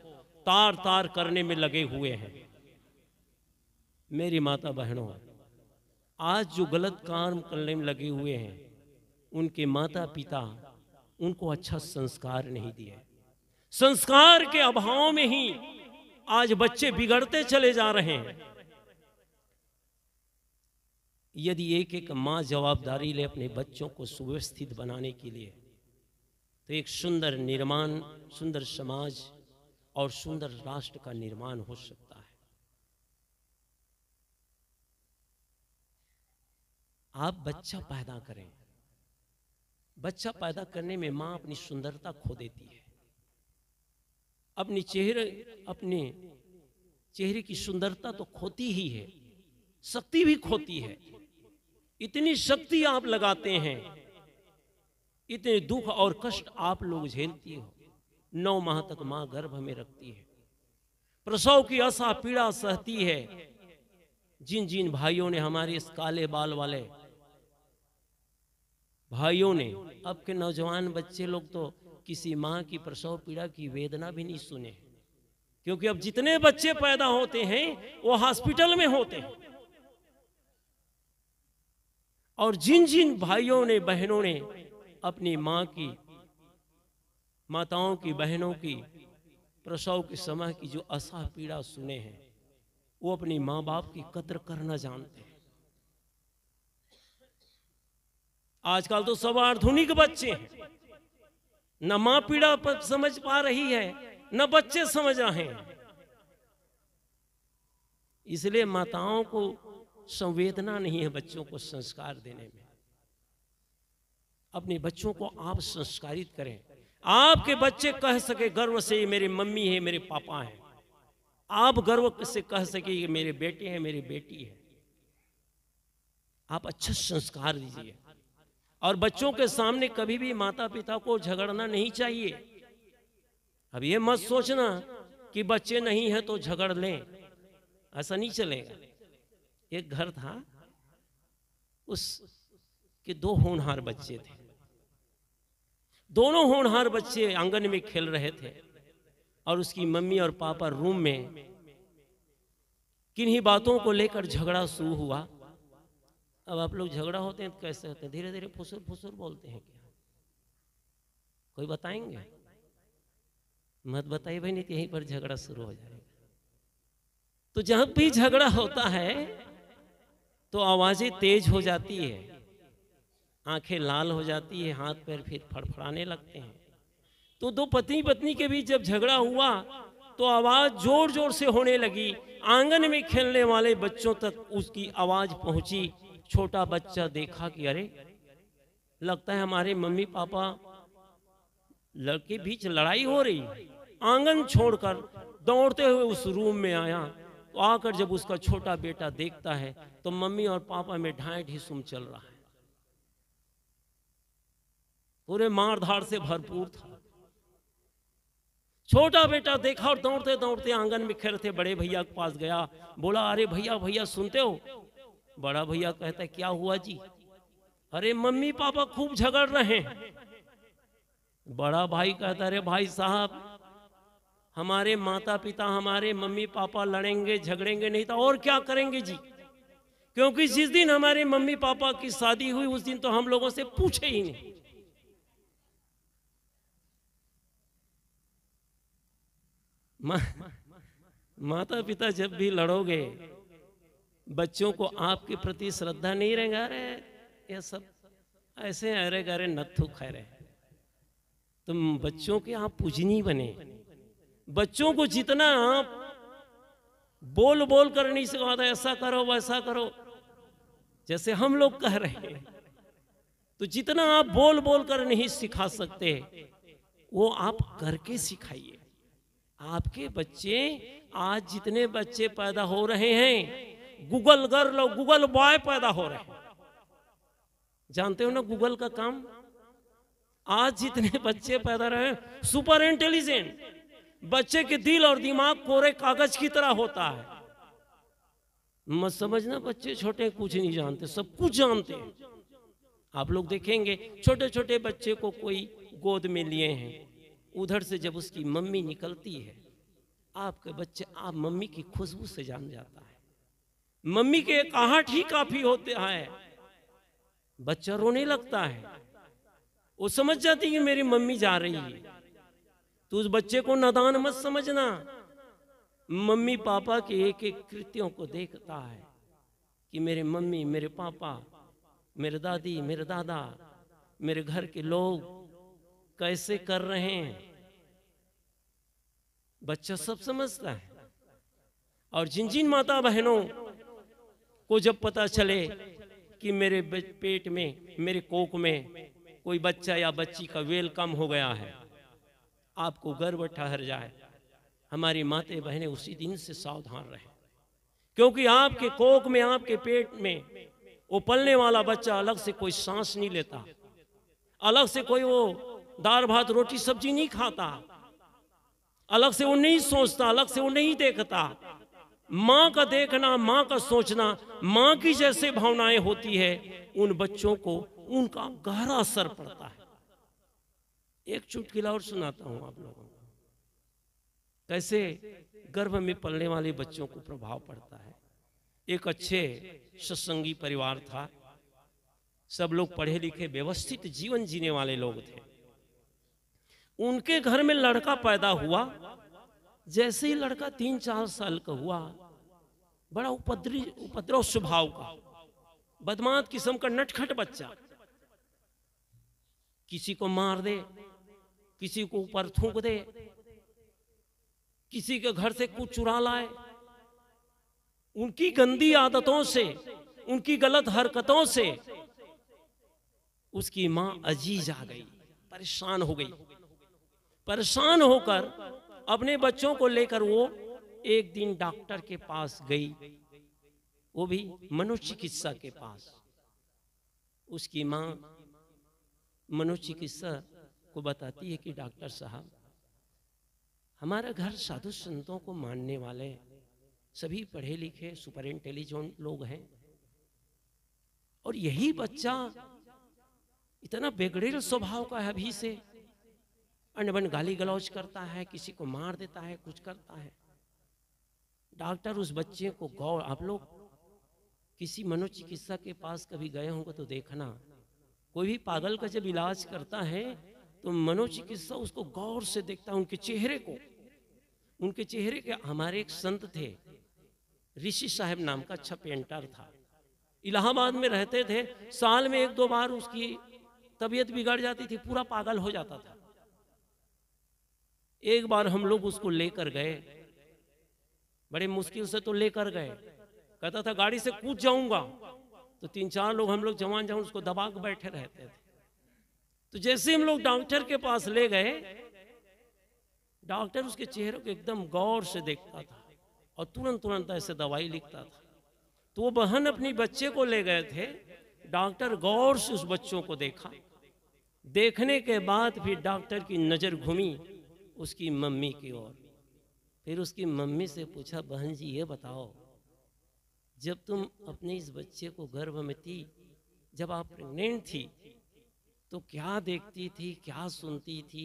तार तार करने में लगे हुए हैं मेरी माता बहनों आज जो गलत काम करने में लगे हुए हैं उनके माता पिता उनको अच्छा संस्कार नहीं दिए संस्कार के अभाव में ही आज बच्चे बिगड़ते चले जा रहे हैं यदि एक एक माँ जवाबदारी ले अपने बच्चों को सुव्यवस्थित बनाने के लिए तो एक सुंदर निर्माण सुंदर समाज और सुंदर राष्ट्र का निर्माण हो सकता है आप बच्चा पैदा करें बच्चा पैदा करने में मां अपनी सुंदरता खो देती है अपने चेहरे अपने चेहरे की सुंदरता तो खोती ही है शक्ति भी खोती है इतनी शक्ति आप लगाते हैं इतने दुख और कष्ट आप लोग झेलती हो नौ माह तक मां गर्भ में रखती है प्रसव की आशा पीड़ा सहती है जिन जिन भाइयों ने हमारे इस काले बाल वाले भाइयों ने अब के नौजवान बच्चे लोग तो किसी माँ की प्रसव पीड़ा की वेदना भी नहीं सुने क्योंकि अब जितने बच्चे पैदा होते हैं वो हॉस्पिटल में होते हैं और जिन जिन भाइयों ने बहनों ने अपनी माँ की माताओं की बहनों की प्रसव के समय की जो असह पीड़ा सुने हैं वो अपनी माँ बाप की कत्र करना जानते हैं आजकल तो सब आधुनिक बच्चे हैं न माँ पीड़ा पर समझ पा रही है न बच्चे समझ रहे हैं इसलिए माताओं को संवेदना नहीं है बच्चों को संस्कार देने में अपने बच्चों को आप संस्कारित करें आपके बच्चे कह सके गर्व से ये मेरी मम्मी है मेरे पापा हैं आप गर्व से कह सके ये मेरे बेटे हैं मेरी बेटी है आप अच्छा संस्कार दीजिए और बच्चों के सामने कभी भी माता पिता को झगड़ना नहीं चाहिए अब ये मत सोचना कि बच्चे नहीं है तो झगड़ लें ऐसा नहीं चलेगा एक घर था उस के दो होनहार बच्चे थे दोनों होनहार बच्चे आंगन में खेल रहे थे और उसकी मम्मी और पापा रूम में किन्हीं बातों को लेकर झगड़ा शुरू हुआ अब आप लोग झगड़ा होते हैं तो कैसे होते हैं धीरे धीरे फुसुर फुसुर बोलते हैं क्या हाँ। कोई बताएंगे मत बताइए भाई नहीं तो यहीं पर झगड़ा शुरू हो जाएगा तो जहां भी झगड़ा होता है तो आवाज़ें तेज हो जाती है आंखें लाल हो जाती है हाथ पैर फिर फड़फड़ाने लगते हैं तो दो पत्नी पत्नी के बीच जब झगड़ा हुआ तो आवाज़ जोर जोर से होने लगी आंगन में खेलने वाले बच्चों तक उसकी आवाज़ पहुंची छोटा बच्चा देखा कि अरे लगता है हमारे मम्मी पापा लड़के बीच लड़ाई हो रही आंगन छोड़कर दौड़ते हुए उस रूम में आया तो आकर जब उसका छोटा बेटा देखता है तो मम्मी और पापा में ढाई सुम चल रहा है पूरे मारधार से भरपूर था छोटा बेटा देखा और दौड़ते दौड़ते आंगन में खेल थे बड़े भैया के पास गया बोला अरे भैया भैया सुनते हो बड़ा भैया कहता है क्या हुआ जी अरे मम्मी पापा खूब झगड़ रहे हैं बड़ा भाई कहता अरे भाई साहब हमारे माता पिता हमारे मम्मी पापा लड़ेंगे झगड़ेंगे नहीं तो और क्या करेंगे जी क्योंकि जिस दिन हमारे मम्मी पापा की शादी हुई उस दिन तो हम लोगों से पूछे ही नहीं मा, माता पिता जब भी लड़ोगे बच्चों को आपके प्रति श्रद्धा नहीं रहेगा अरे ये सब ऐसे अरे गरे नत्थु रहे तुम बच्चों के आप पूजनी बने बच्चों को जितना आप बोल बोल कर नहीं सिखाता तो ऐसा करो वैसा करो जैसे हम लोग कह रहे हैं तो जितना आप बोल बोल कर नहीं सिखा सकते वो आप करके सिखाइए आपके बच्चे आज जितने बच्चे पैदा हो रहे हैं गूगल गर्ल गूगल बॉय पैदा हो रहे हैं जानते हो ना गूगल का काम आज जितने बच्चे पैदा रहे सुपर इंटेलिजेंट बच्चे के दिल और दिमाग कोरे कागज की तरह होता है मत समझना बच्चे छोटे कुछ नहीं जानते सब कुछ जानते हैं आप लोग देखेंगे छोटे छोटे बच्चे को कोई गोद में लिए हैं उधर से जब उसकी मम्मी निकलती है आपके बच्चे आप मम्मी की खुशबू से जान जाता है मम्मी के आहट ही काफी होते हैं बच्चा रोने लगता है वो समझ जाती है मेरी मम्मी जा रही है तो उस बच्चे को नदान मत समझना मम्मी पापा के एक एक कृत्यों को देखता है कि मेरे मम्मी मेरे पापा मेरे दादी मेरे दादा मेरे घर के लोग कैसे कर रहे हैं बच्चा सब समझता है और जिन जिन माता बहनों को जब पता चले कि मेरे पेट में मेरे कोक में कोई बच्चा या बच्ची का वेल कम हो गया है आपको गर्व ठहर जाए हमारी माते बहनें उसी दिन से सावधान रहें क्योंकि आपके कोक में आपके पेट में वो पलने वाला बच्चा अलग से कोई सांस नहीं लेता अलग से कोई वो दाल भात रोटी सब्जी नहीं खाता अलग से वो नहीं सोचता अलग से वो नहीं देखता माँ का देखना माँ का सोचना माँ की जैसे भावनाएं होती है उन बच्चों को उनका गहरा असर पड़ता है एक चुटकिला और सुनाता हूं आप लोगों को कैसे गर्भ में पलने वाले बच्चों को प्रभाव पड़ता है एक अच्छे सत्संगी परिवार था सब लोग पढ़े लिखे व्यवस्थित जीवन जीने वाले लोग थे उनके घर में लड़का पैदा हुआ जैसे ही लड़का तीन चार साल का हुआ बड़ा उपद्री उपद्रव स्वभाव का बदमाश किस्म का नटखट बच्चा किसी को मार दे किसी को ऊपर थूक दे किसी के घर से कुछ चुरा लाए उनकी गंदी आदतों से उनकी गलत हरकतों से उसकी मां अजीज आ गई परेशान हो गई परेशान होकर अपने बच्चों को लेकर वो एक दिन डॉक्टर के पास गई वो भी मनोचिकित्सा के पास उसकी मां मनोचिकित्सा को बताती है कि डॉक्टर साहब हमारा घर साधु संतों को मानने वाले सभी पढ़े लिखे सुपर इंटेलिजेंट लोग हैं और यही बच्चा इतना बेगड़ेल स्वभाव का है अभी से अनबन गाली गलौज करता है किसी को मार देता है कुछ करता है डॉक्टर उस बच्चे को गौर आप लोग किसी मनोचिकित्सा के पास कभी गए होंगे तो देखना कोई भी पागल का जब इलाज करता है तो मनोचिकित्सा उसको गौर से देखता है उनके चेहरे को उनके चेहरे के हमारे एक संत थे ऋषि साहब नाम का अच्छा पेंटर था इलाहाबाद में रहते थे साल में एक दो बार उसकी तबीयत बिगड़ जाती थी पूरा पागल हो जाता था एक बार हम लोग उसको लेकर गए बड़े मुश्किल से तो लेकर गए कहता था गाड़ी से कूद जाऊंगा तो तीन चार लोग हम लोग जवान जवान उसको दबा के बैठे रहते थे तो जैसे हम लोग डॉक्टर के पास ले गए डॉक्टर उसके चेहरे को एकदम गौर से देखता था और तुरंत तुरंत ऐसे दवाई लिखता था तो वो बहन अपनी बच्चे को ले गए थे डॉक्टर गौर से उस बच्चों को देखा देखने के बाद फिर डॉक्टर की नज़र घूमी उसकी मम्मी की ओर फिर उसकी मम्मी से पूछा बहन जी ये बताओ जब तुम अपने इस बच्चे को में थी जब आप प्रेग्नेंट थी तो क्या देखती थी क्या सुनती थी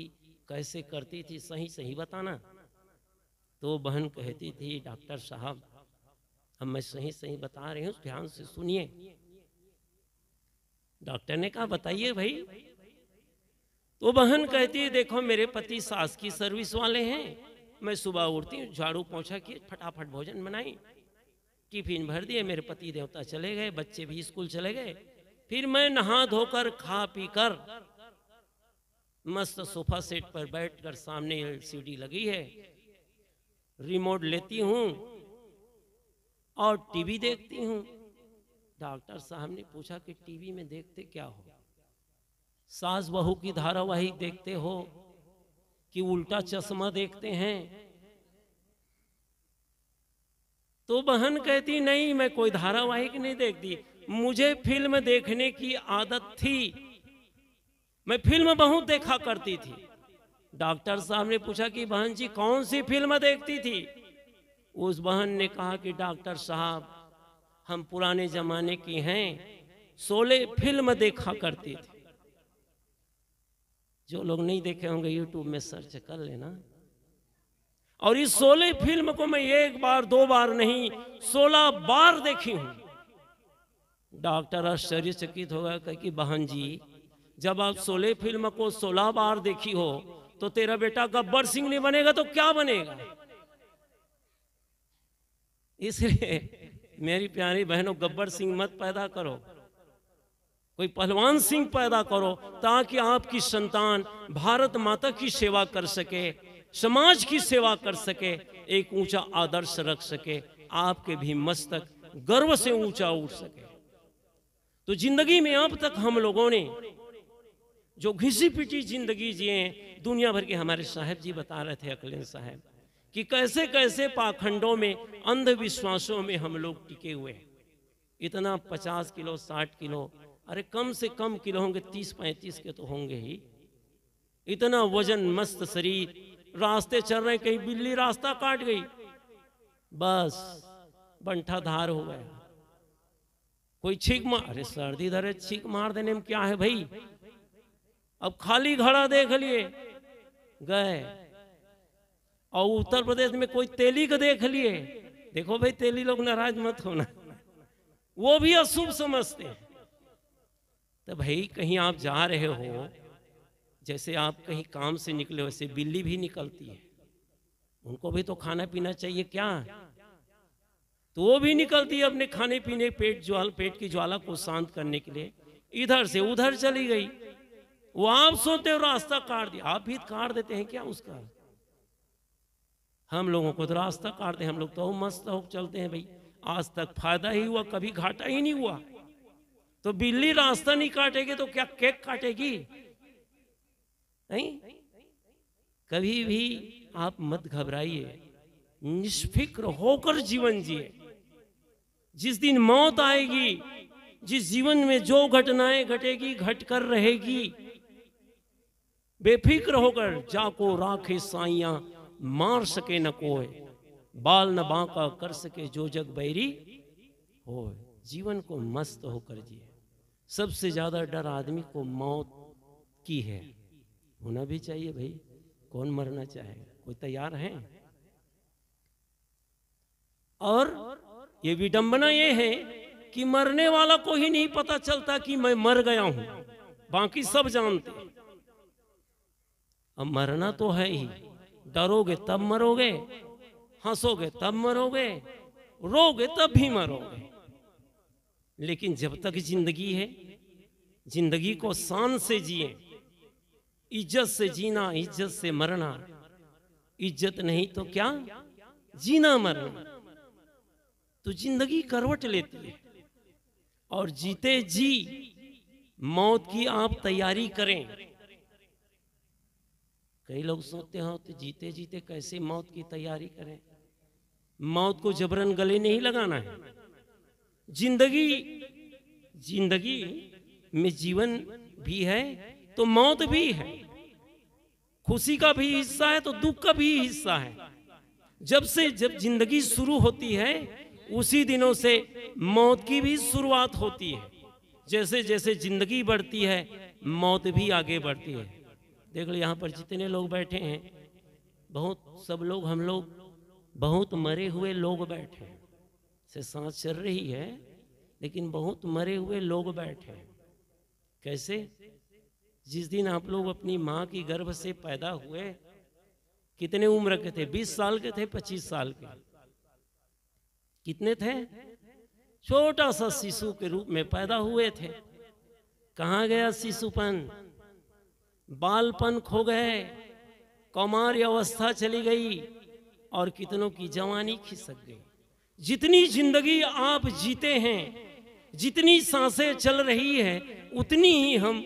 कैसे करती थी सही सही बताना तो बहन कहती थी डॉक्टर साहब अब मैं सही सही बता रही हूँ ध्यान से सुनिए डॉक्टर ने कहा बताइए भाई तो बहन कहती देखो मेरे पति सास की सर्विस वाले हैं मैं सुबह उठती हूँ झाड़ू पहुंचा किए फटाफट भोजन बनाई टिफिन भर दिए मेरे पति देवता चले गए बच्चे भी स्कूल चले गए फिर मैं नहा धोकर खा पी कर मस्त सोफा सेट पर बैठकर सामने एलसीडी लगी है रिमोट लेती हूँ और टीवी देखती हूँ डॉक्टर साहब ने पूछा कि टीवी में देखते क्या हो सास बहू की धारावाहिक देखते हो कि उल्टा चश्मा देखते हैं तो बहन कहती नहीं मैं कोई धारावाहिक नहीं देखती मुझे फिल्म देखने की आदत थी मैं फिल्म बहुत देखा करती थी डॉक्टर साहब ने पूछा कि बहन जी कौन सी फिल्म देखती थी उस बहन ने कहा कि डॉक्टर साहब हम पुराने जमाने की हैं सोले फिल्म देखा करती थी जो लोग नहीं देखे होंगे यूट्यूब में सर्च कर लेना और इस सोलह फिल्म को मैं एक बार दो बार नहीं सोलह बार देखी हूं डॉक्टर आश्चर्य चकित होगा कह कि बहन जी जब आप सोलह फिल्म को सोलह बार देखी हो तो तेरा बेटा गब्बर सिंह नहीं बनेगा तो क्या बनेगा इसलिए मेरी प्यारी बहनों गब्बर सिंह मत पैदा करो कोई पहलवान सिंह पैदा करो ताकि आपकी संतान भारत माता की सेवा कर सके समाज की सेवा कर सके एक ऊंचा आदर्श रख सके आपके भी मस्तक गर्व से ऊंचा उठ सके तो जिंदगी में अब तक हम लोगों ने जो घिसी पिटी जिंदगी जिए दुनिया भर के हमारे साहब जी बता रहे थे अखिलेश साहब कि कैसे कैसे पाखंडों में अंधविश्वासों में हम लोग टिके हुए हैं इतना पचास किलो साठ किलो अरे कम से कम किलो होंगे तीस पैंतीस के तो होंगे ही इतना वजन मस्त शरीर रास्ते चल रहे कहीं बिल्ली रास्ता काट गई बस बंठा धार हो गया कोई छीक मार अरे सर्दी धरे छीक मार देने में क्या है भाई अब खाली घड़ा देख लिए गए और उत्तर प्रदेश में कोई तेली को देख लिए देखो भाई तेली लोग नाराज मत होना वो भी अशुभ समझते हैं तो भाई कहीं आप जा रहे हो जैसे आप कहीं काम से निकले वैसे बिल्ली भी निकलती है उनको भी तो खाना पीना चाहिए क्या तो वो भी निकलती है अपने खाने पीने पेट ज्वाल पेट की ज्वाला को शांत करने के लिए इधर से उधर चली गई वो आप सोते हो रास्ता काट दिया आप भी काट देते हैं क्या उसका हम लोगों को तो रास्ता काटते हैं हम लोग तो मस्त हो चलते हैं भाई आज तक फायदा ही हुआ कभी घाटा ही नहीं हुआ तो बिल्ली रास्ता नहीं काटेगी तो क्या केक काटेगी नहीं कभी भी आप मत घबराइए निष्फिक्र होकर जीवन जिए जिस दिन मौत आएगी जिस जीवन में जो घटनाएं घटेगी घट कर रहेगी बेफिक्र होकर जाको राखे साइया मार सके न कोय बाल न बांका कर सके जो जग बैरी हो जीवन को मस्त होकर जिए सबसे ज्यादा डर आदमी को मौत की है होना भी चाहिए भाई कौन मरना चाहेगा कोई तैयार है और ये विडंबना ये है कि मरने वाला को ही नहीं पता चलता कि मैं मर गया हूं बाकी सब जानते अब मरना तो है ही डरोगे तब मरोगे हंसोगे तब मरोगे रोगे तब भी मरोगे लेकिन जब तक जिंदगी है जिंदगी को शान से जिए इज्जत से जीना इज्जत से मरना इज्जत नहीं तो क्या जीना मरना तो जिंदगी करवट लेती है और जीते जी मौत की आप तैयारी करें कई लोग सोचते हो हाँ, तो जीते जीते कैसे मौत की तैयारी करें मौत को जबरन गले नहीं लगाना है जिंदगी जिंदगी में जीवन भी है तो मौत भी है खुशी का भी हिस्सा है तो दुख का भी हिस्सा है जब से जब जिंदगी शुरू होती है उसी दिनों से मौत की भी शुरुआत होती है जैसे जैसे जिंदगी बढ़ती है मौत भी आगे बढ़ती है देख लो यहाँ पर जितने लोग बैठे हैं बहुत सब लोग हम लोग बहुत मरे हुए लोग बैठे हैं से सांस चल रही है लेकिन बहुत मरे हुए लोग बैठे हैं कैसे जिस दिन आप लोग अपनी माँ की गर्भ से पैदा हुए कितने उम्र के थे बीस साल के थे पच्चीस साल के कितने थे छोटा सा शिशु के रूप में पैदा हुए थे कहाँ गया शिशुपन बालपन खो गए कौमार अवस्था चली गई और कितनों की जवानी खिसक गई जितनी जिंदगी आप जीते हैं जितनी सांसें चल रही है उतनी ही हम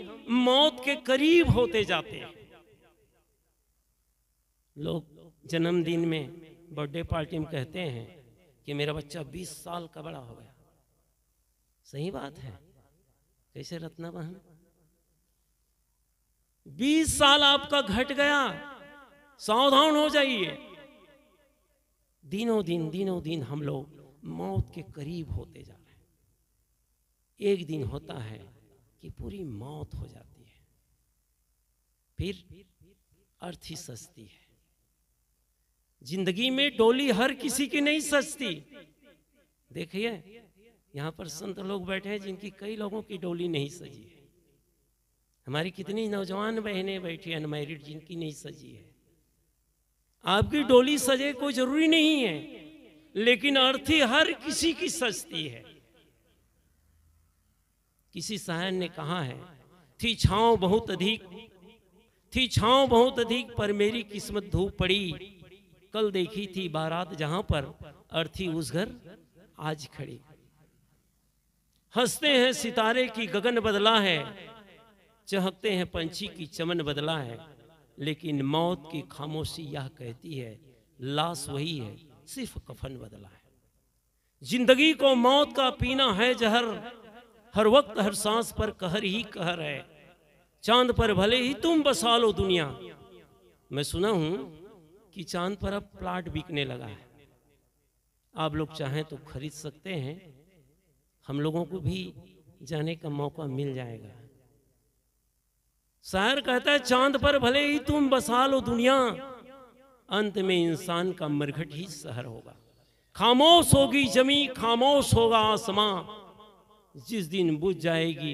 मौत के करीब होते जाते हैं लोग जन्मदिन में बर्थडे पार्टी में कहते हैं कि मेरा बच्चा 20 साल का बड़ा हो गया सही बात है कैसे रत्ना बहन बीस साल आपका घट गया सावधान हो जाइए दिनों दिन दिनों दिन हम लोग मौत के करीब होते जा रहे हैं एक दिन होता है कि पूरी मौत हो जाती है फिर अर्थ ही सस्ती है जिंदगी में डोली हर किसी की नहीं सजती देखिए यहाँ पर संत लोग बैठे हैं जिनकी कई लोगों की डोली नहीं सजी है हमारी कितनी नौजवान बहनें बैठी अनमेरिड जिनकी नहीं सजी है आपकी डोली सजे कोई जरूरी नहीं है लेकिन अर्थी हर किसी की सजती है किसी सहन ने कहा है थी छाओ बहुत अधिक थी छाव बहुत अधिक पर मेरी किस्मत धूप पड़ी कल देखी थी बारात जहां पर अर्थी उस घर आज खड़ी हंसते हैं सितारे की गगन बदला है चहकते हैं पंछी की चमन बदला है लेकिन मौत की खामोशी यह कहती है लाश वही है सिर्फ कफन बदला है जिंदगी को मौत का पीना है जहर हर वक्त हर सांस पर कहर ही कहर है चांद पर भले ही तुम बसा लो दुनिया मैं सुना हूं कि चांद पर अब प्लाट बिकने लगा है आप लोग चाहें तो खरीद सकते हैं हम लोगों को भी जाने का मौका मिल जाएगा शायर कहता है चांद पर भले ही तुम बसा लो दुनिया अंत में इंसान का मरघट ही शहर होगा खामोश होगी जमी खामोश होगा आसमां जिस दिन बुझ जाएगी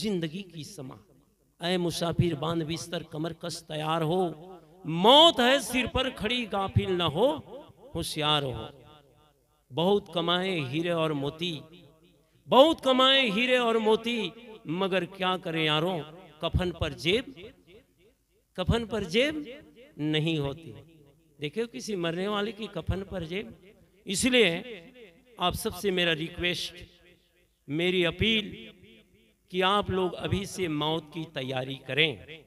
जिंदगी की समा अय मुसाफिर बांध बिस्तर कमर कस तैयार हो मौत है सिर पर खड़ी गाफिल न हो होशियार हो बहुत कमाए हीरे और मोती बहुत कमाए हीरे और मोती मगर क्या करें यारों कफन पर जेब कफन पर जेब नहीं होती देखियो किसी मरने वाले की कफन पर जेब इसलिए आप सबसे मेरा रिक्वेस्ट मेरी अपील कि आप लोग अभी से मौत की तैयारी करें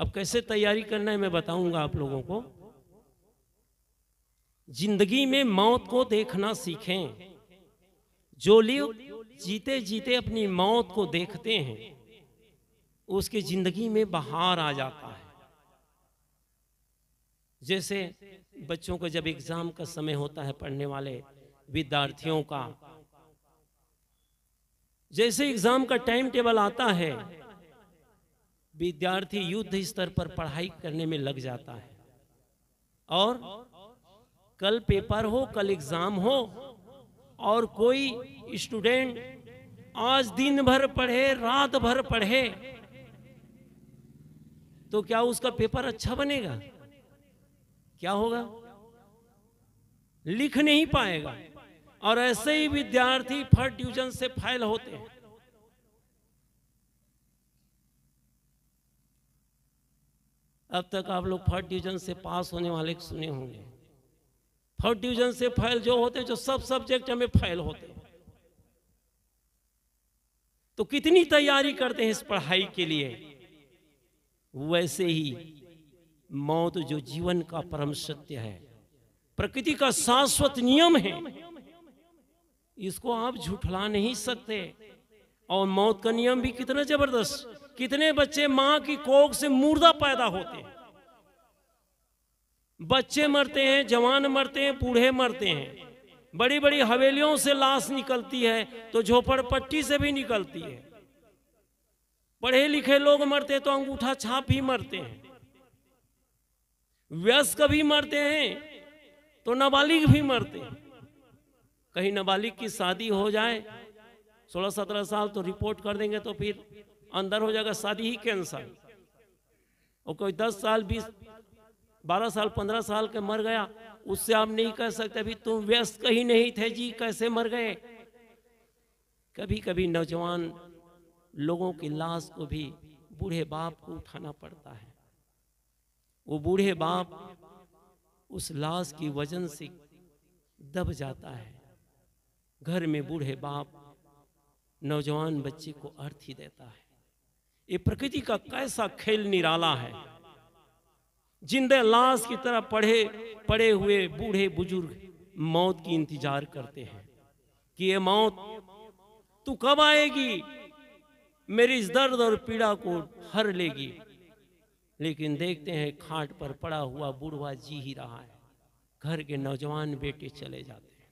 अब कैसे तैयारी करना है मैं बताऊंगा आप लोगों को जिंदगी में मौत को देखना सीखें जो लोग जीते जीते अपनी मौत को देखते हैं उसकी जिंदगी में बहार आ जाता है जैसे बच्चों को जब एग्जाम का समय होता है पढ़ने वाले विद्यार्थियों का जैसे एग्जाम का टाइम टेबल आता है विद्यार्थी युद्ध स्तर पर पढ़ाई करने में लग जाता है और कल पेपर हो कल एग्जाम हो और कोई स्टूडेंट आज दिन भर पढ़े रात भर पढ़े तो क्या उसका पेपर अच्छा बनेगा क्या होगा लिख नहीं पाएगा और ऐसे ही विद्यार्थी फर्स्ट ट्यूशन से फाइल होते हैं अब तक आप लोग फर्स्ट डिवीजन से पास होने वाले सुने होंगे फर्स्ट डिवीजन से फैल जो होते जो सब सब्जेक्ट में फैल होते तो कितनी तैयारी करते हैं इस पढ़ाई के लिए वैसे ही मौत जो जीवन का परम सत्य है प्रकृति का शाश्वत नियम है इसको आप झुठला नहीं सकते और मौत का नियम भी कितना जबरदस्त कितने बच्चे मां की कोख से मुर्दा पैदा होते हैं बच्चे मरते हैं जवान मरते हैं बूढ़े मरते हैं बड़ी बड़ी हवेलियों से लाश निकलती है तो झोपड़पट्टी से भी निकलती है पढ़े लिखे लोग मरते तो अंगूठा छाप ही मरते हैं व्यस्क भी मरते हैं तो नाबालिग भी मरते हैं कहीं नाबालिग की शादी हो जाए सोलह सत्रह साल तो रिपोर्ट कर देंगे तो फिर अंदर हो जाएगा शादी ही कैंसर और कोई दस साल बीस बारह साल पंद्रह साल के मर गया उससे आप नहीं कह सकते अभी तुम व्यस्त कहीं नहीं थे जी कैसे मर गए कभी कभी नौजवान लोगों की लाश को भी बूढ़े बाप को उठाना पड़ता है वो बूढ़े बाप उस लाश की वजन से दब जाता है घर में बूढ़े बाप नौजवान बच्चे को अर्थ ही देता है ये प्रकृति का कैसा खेल निराला है जिंदे लाश की तरह पढ़े पड़े हुए बूढ़े बुजुर्ग मौत की इंतजार करते हैं कि ये मौत तू कब आएगी मेरी इस दर्द और पीड़ा को हर लेगी लेकिन देखते हैं खाट पर पड़ा हुआ बुढ़वा जी ही रहा है घर के नौजवान बेटे चले जाते हैं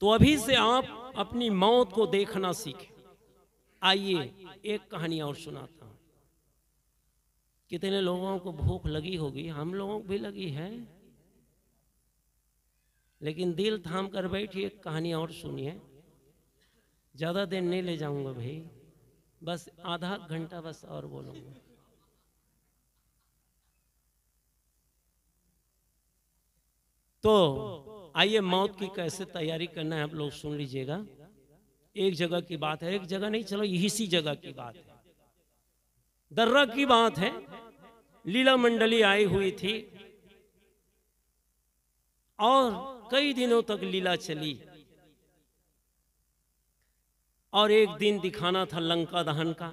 तो अभी से आप अपनी मौत को देखना सीखें आइए एक कहानी और सुनाता हूं कितने लोगों को भूख लगी होगी हम लोगों को भी लगी है लेकिन दिल थाम कर बैठिए एक कहानी और सुनिए ज़्यादा देर नहीं ले जाऊंगा भाई बस आधा घंटा बस और बोलूंगा तो आइए मौत की कैसे तैयारी करना है आप लोग सुन लीजिएगा एक जगह की बात है एक जगह नहीं चलो इसी जगह की बात है दर्रा की बात है लीला मंडली आई हुई थी और कई दिनों तक लीला चली और एक दिन दिखाना था लंका दहन का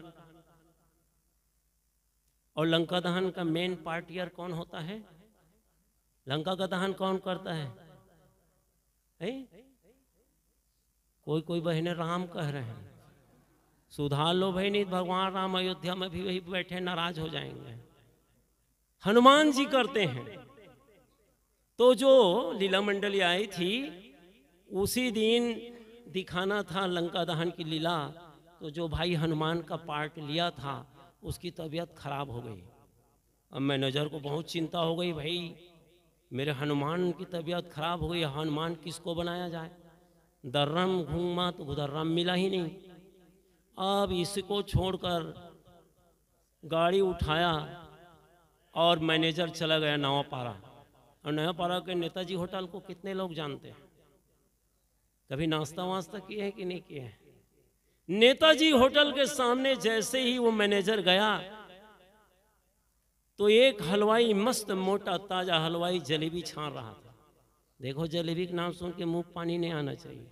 और लंका दहन का मेन पार्टियर कौन होता है लंका का दहन कौन करता है ए? कोई कोई बहने राम कह रहे हैं सुधार लो भाई नहीं तो भगवान राम अयोध्या में भी वही बैठे नाराज हो जाएंगे हनुमान जी करते हैं तो जो लीला मंडली आई थी उसी दिन दिखाना था लंका दहन की लीला तो जो भाई हनुमान का पार्ट लिया था उसकी तबीयत खराब हो गई अब मैं नजर को बहुत चिंता हो गई भाई मेरे हनुमान की तबीयत खराब हो गई हनुमान किसको बनाया जाए दर्रम घूमा तो गुदर्रम मिला ही नहीं अब इसको छोड़कर गाड़ी उठाया और मैनेजर चला गया नवापारा और नवापारा के नेताजी होटल को कितने लोग जानते हैं कभी नाश्ता वास्ता किए हैं कि नहीं किए हैं नेताजी होटल के सामने जैसे ही वो मैनेजर गया तो एक हलवाई मस्त मोटा ताजा हलवाई जलेबी छान रहा था देखो जलेबी के नाम सुन के मुंह पानी नहीं आना चाहिए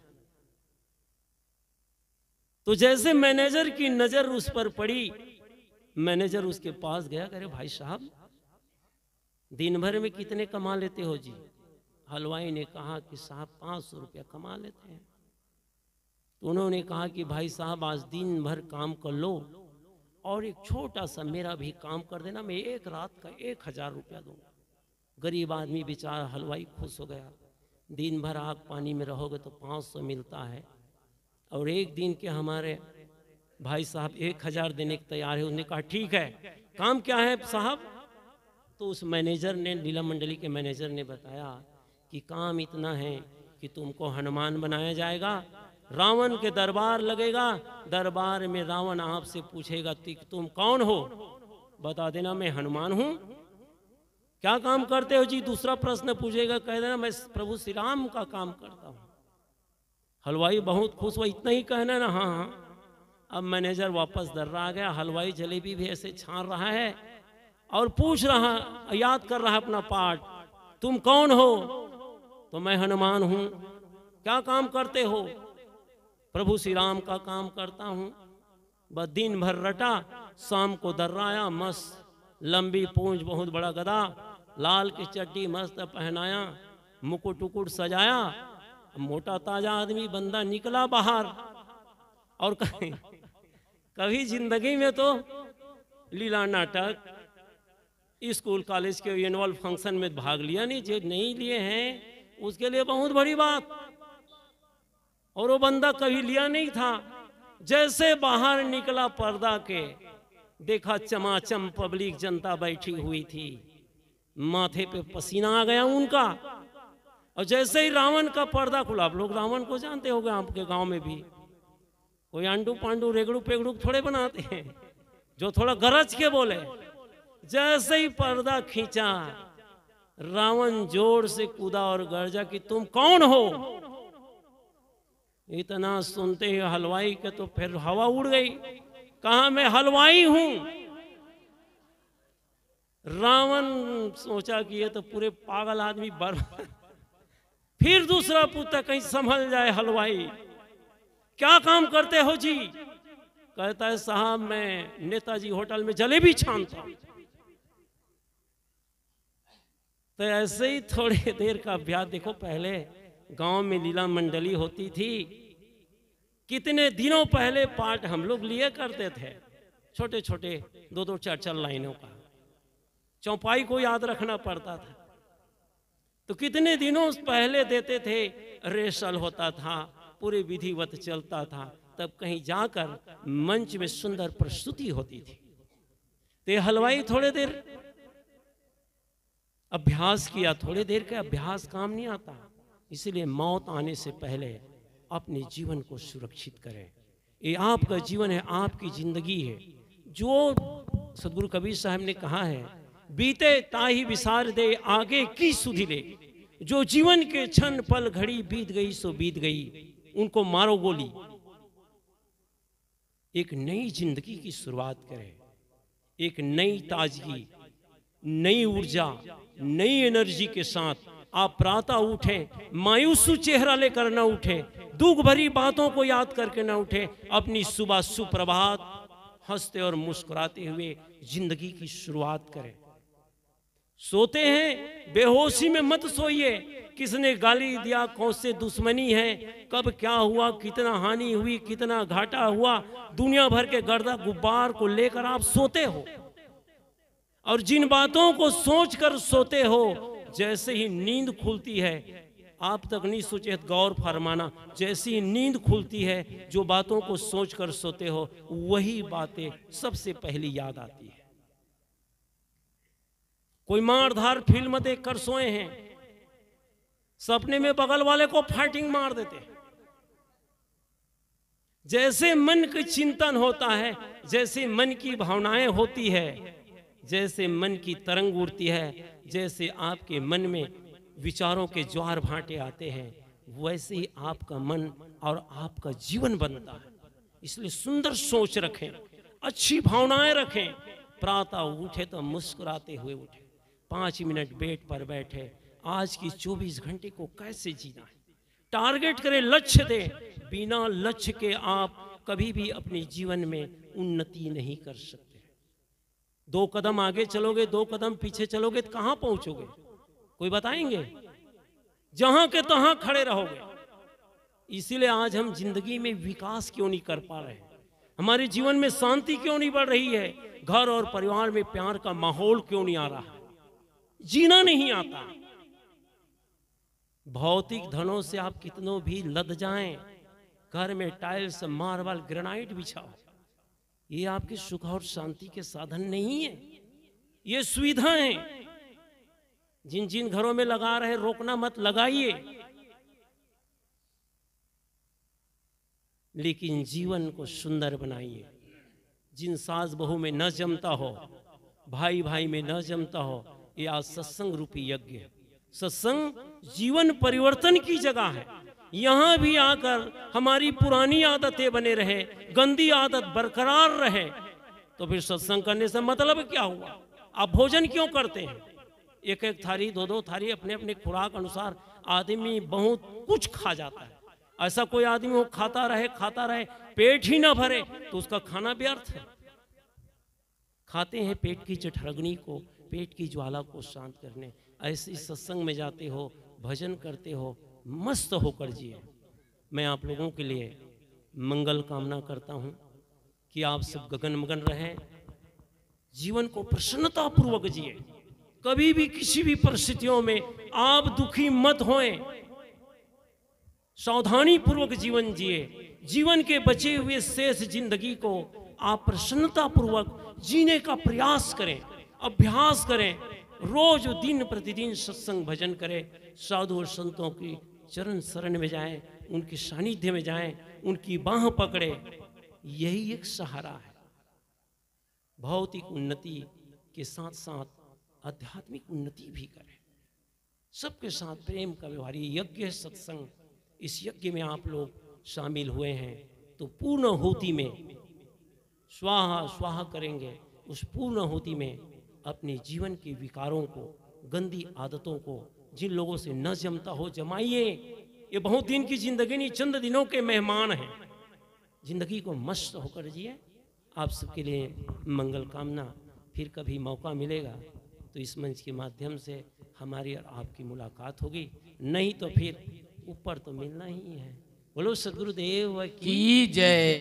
तो जैसे मैनेजर की नजर उस पर पड़ी मैनेजर उसके पास गया करे भाई साहब दिन भर में कितने कमा लेते हो जी हलवाई ने कहा कि साहब पांच सौ रुपया कमा लेते हैं तो उन्होंने कहा कि भाई साहब आज दिन भर काम कर लो और एक छोटा सा मेरा भी काम कर देना मैं एक रात का एक हजार रुपया दूंगा गरीब आदमी बेचारा हलवाई खुश हो गया दिन भर आग पानी में रहोगे तो पाँच सौ मिलता है और एक दिन के हमारे भाई साहब एक हज़ार देने के तैयार है उसने कहा ठीक है काम क्या है साहब तो उस मैनेजर ने नीला मंडली के मैनेजर ने बताया कि काम इतना है कि तुमको हनुमान बनाया जाएगा रावण के दरबार लगेगा दरबार में रावण आपसे पूछेगा तुम कौन हो बता देना मैं हनुमान हूँ क्या काम करते हो जी दूसरा प्रश्न पूछेगा कह देना मैं प्रभु श्री राम का काम करता हूँ हलवाई बहुत खुश हुआ इतना ही कहना ना हाँ हाँ अब मैनेजर वापस दर्रा आ गया हलवाई जलेबी भी ऐसे छान रहा है और पूछ रहा याद कर रहा अपना पाठ तुम कौन हो तो मैं हनुमान हूँ क्या काम करते हो प्रभु श्री राम का काम करता हूँ बस दिन भर रटा शाम को दर्राया मस्त लंबी पूंछ बहुत बड़ा गदा लाल की चट्टी मस्त पहनाया मुकुट उकुट सजाया मोटा ताजा आदमी बंदा निकला बाहर और कहीं कभी जिंदगी में तो लीला नाटक स्कूल कॉलेज के एनुअल फंक्शन में भाग लिया नहीं जो नहीं लिए हैं उसके लिए बहुत बड़ी बात और वो बंदा कभी लिया नहीं था जैसे बाहर निकला पर्दा के देखा चमाचम पब्लिक जनता बैठी हुई थी माथे पे पसीना आ गया उनका और जैसे ही रावण का पर्दा खुला आप लोग रावण को जानते हो आपके गांव में भी कोई आंडू पांडू रेगड़ू पेगड़ू थोड़े बनाते हैं जो थोड़ा गरज के बोले जैसे ही पर्दा खींचा रावण जोर से कूदा और गर्जा कि तुम कौन हो इतना सुनते ही हलवाई के तो फिर हवा उड़ गई कहा मैं हलवाई हूं रावण सोचा कि ये तो पूरे पागल आदमी बर फिर दूसरा पूछता कहीं संभल जाए हलवाई क्या काम करते हो जी कहता है साहब मैं नेताजी होटल में जलेबी छानता तो ऐसे ही थोड़ी देर का अभ्यास देखो पहले गांव में लीला मंडली होती थी कितने दिनों पहले पाठ हम लोग लिए करते थे छोटे छोटे दो दो चार चार लाइनों का चौपाई को याद रखना पड़ता था तो कितने दिनों पहले देते थे रेसल होता था पूरे विधिवत चलता था तब कहीं जाकर मंच में सुंदर प्रस्तुति होती थी तो हलवाई थोड़े देर अभ्यास किया थोड़े देर का अभ्यास काम नहीं आता इसलिए मौत आने से पहले अपने जीवन को सुरक्षित करें ये आपका जीवन है आपकी जिंदगी है जो सदगुरु कबीर साहब ने कहा है बीते ताही विसार दे आगे की सुधि ले जो जीवन के क्षण पल घड़ी बीत गई सो बीत गई उनको मारो गोली एक नई जिंदगी की शुरुआत करें एक नई ताजगी नई ऊर्जा नई एनर्जी के साथ आप प्रातः उठे मायूसु चेहरा लेकर ना उठे दुख भरी बातों को याद करके ना उठे अपनी सुबह सुप्रभात हंसते और मुस्कुराते हुए जिंदगी की शुरुआत करें सोते हैं बेहोशी में मत सोइए किसने गाली दिया कौन से दुश्मनी है कब क्या हुआ कितना हानि हुई कितना घाटा हुआ दुनिया भर के गर्दा गुब्बार को लेकर आप सोते हो और जिन बातों को सोचकर सोते हो जैसे ही नींद खुलती है आप तक नहीं सोचे गौर फरमाना जैसी नींद खुलती है जो बातों को सोचकर सोते हो वही बातें सबसे पहली याद आती है कोई मारधार फिल्म देख कर सोए हैं सपने में बगल वाले को फाइटिंग मार देते जैसे मन का चिंतन होता है जैसे मन की भावनाएं होती है जैसे मन की तरंग उड़ती है जैसे आपके मन में विचारों के ज्वार भांटे आते हैं वैसे ही आपका मन और आपका जीवन बनता है इसलिए सुंदर सोच रखें अच्छी भावनाएं रखें प्रातः उठे तो मुस्कुराते हुए उठे पांच मिनट बेड पर बैठे आज की चौबीस घंटे को कैसे जीना है टारगेट करें लक्ष्य दे बिना लक्ष्य के आप कभी भी अपने जीवन में उन्नति नहीं कर सकते दो कदम आगे चलोगे दो कदम पीछे चलोगे तो कहां पहुंचोगे कोई बताएंगे जहां के तहां खड़े रहोगे इसीलिए आज हम जिंदगी में विकास क्यों नहीं कर पा रहे हमारे जीवन में शांति क्यों नहीं बढ़ रही है घर और परिवार में प्यार का माहौल क्यों नहीं आ रहा है जीना नहीं आता भौतिक धनों से आप कितनों भी लद जाएं घर में टाइल्स मार्बल ग्रेनाइट बिछाओ ये आपके सुख और शांति के साधन नहीं है ये सुविधा है जिन जिन घरों में लगा रहे रोकना मत लगाइए लेकिन जीवन को सुंदर बनाइए जिन सास बहू में न जमता हो भाई भाई में न जमता हो ये आज सत्संग रूपी यज्ञ है सत्संग जीवन परिवर्तन की जगह है यहाँ भी आकर हमारी पुरानी आदतें बने रहे गंदी आदत बरकरार रहे तो फिर सत्संग करने से मतलब क्या हुआ आप भोजन क्यों करते हैं एक एक थाली दो दो थाली अपने अपने खुराक अनुसार आदमी बहुत कुछ खा जाता है ऐसा कोई आदमी वो खाता रहे खाता रहे पेट ही ना भरे तो उसका खाना व्यर्थ है खाते हैं पेट की चठरगनी को पेट की ज्वाला को शांत करने ऐसे सत्संग में जाते हो भजन करते हो मस्त होकर जिए मैं आप लोगों के लिए मंगल कामना करता हूँ कि आप सब गगन मगन रहें जीवन को प्रसन्नता पूर्वक जिए कभी भी किसी भी परिस्थितियों में आप दुखी मत होएं सावधानी पूर्वक जीवन जिए जीवन के बचे हुए शेष जिंदगी को आप प्रसन्नता पूर्वक जीने का प्रयास करें अभ्यास करें रोज दिन प्रतिदिन सत्संग भजन करें साधु और संतों की चरण शरण में जाएं उनके सानिध्य में जाएं उनकी बाह पकड़े यही एक सहारा है भौतिक उन्नति के साथ साथ आध्यात्मिक उन्नति भी करें सबके साथ प्रेम का व्यवहार यज्ञ सत्संग इस यज्ञ में आप लोग शामिल हुए हैं तो पूर्ण होती में स्वाहा स्वाहा करेंगे उस पूर्ण होती में अपने जीवन के विकारों को गंदी आदतों को जिन लोगों से न जमता हो जमाइए ये बहुत दिन की जिंदगी नहीं चंद दिनों के मेहमान हैं जिंदगी को मस्त होकर जिए आप सबके लिए मंगल कामना फिर कभी मौका मिलेगा तो इस मंच के माध्यम से हमारी और आपकी मुलाकात होगी नहीं तो फिर ऊपर तो मिलना ही है बोलो सदगुरुदेव की जय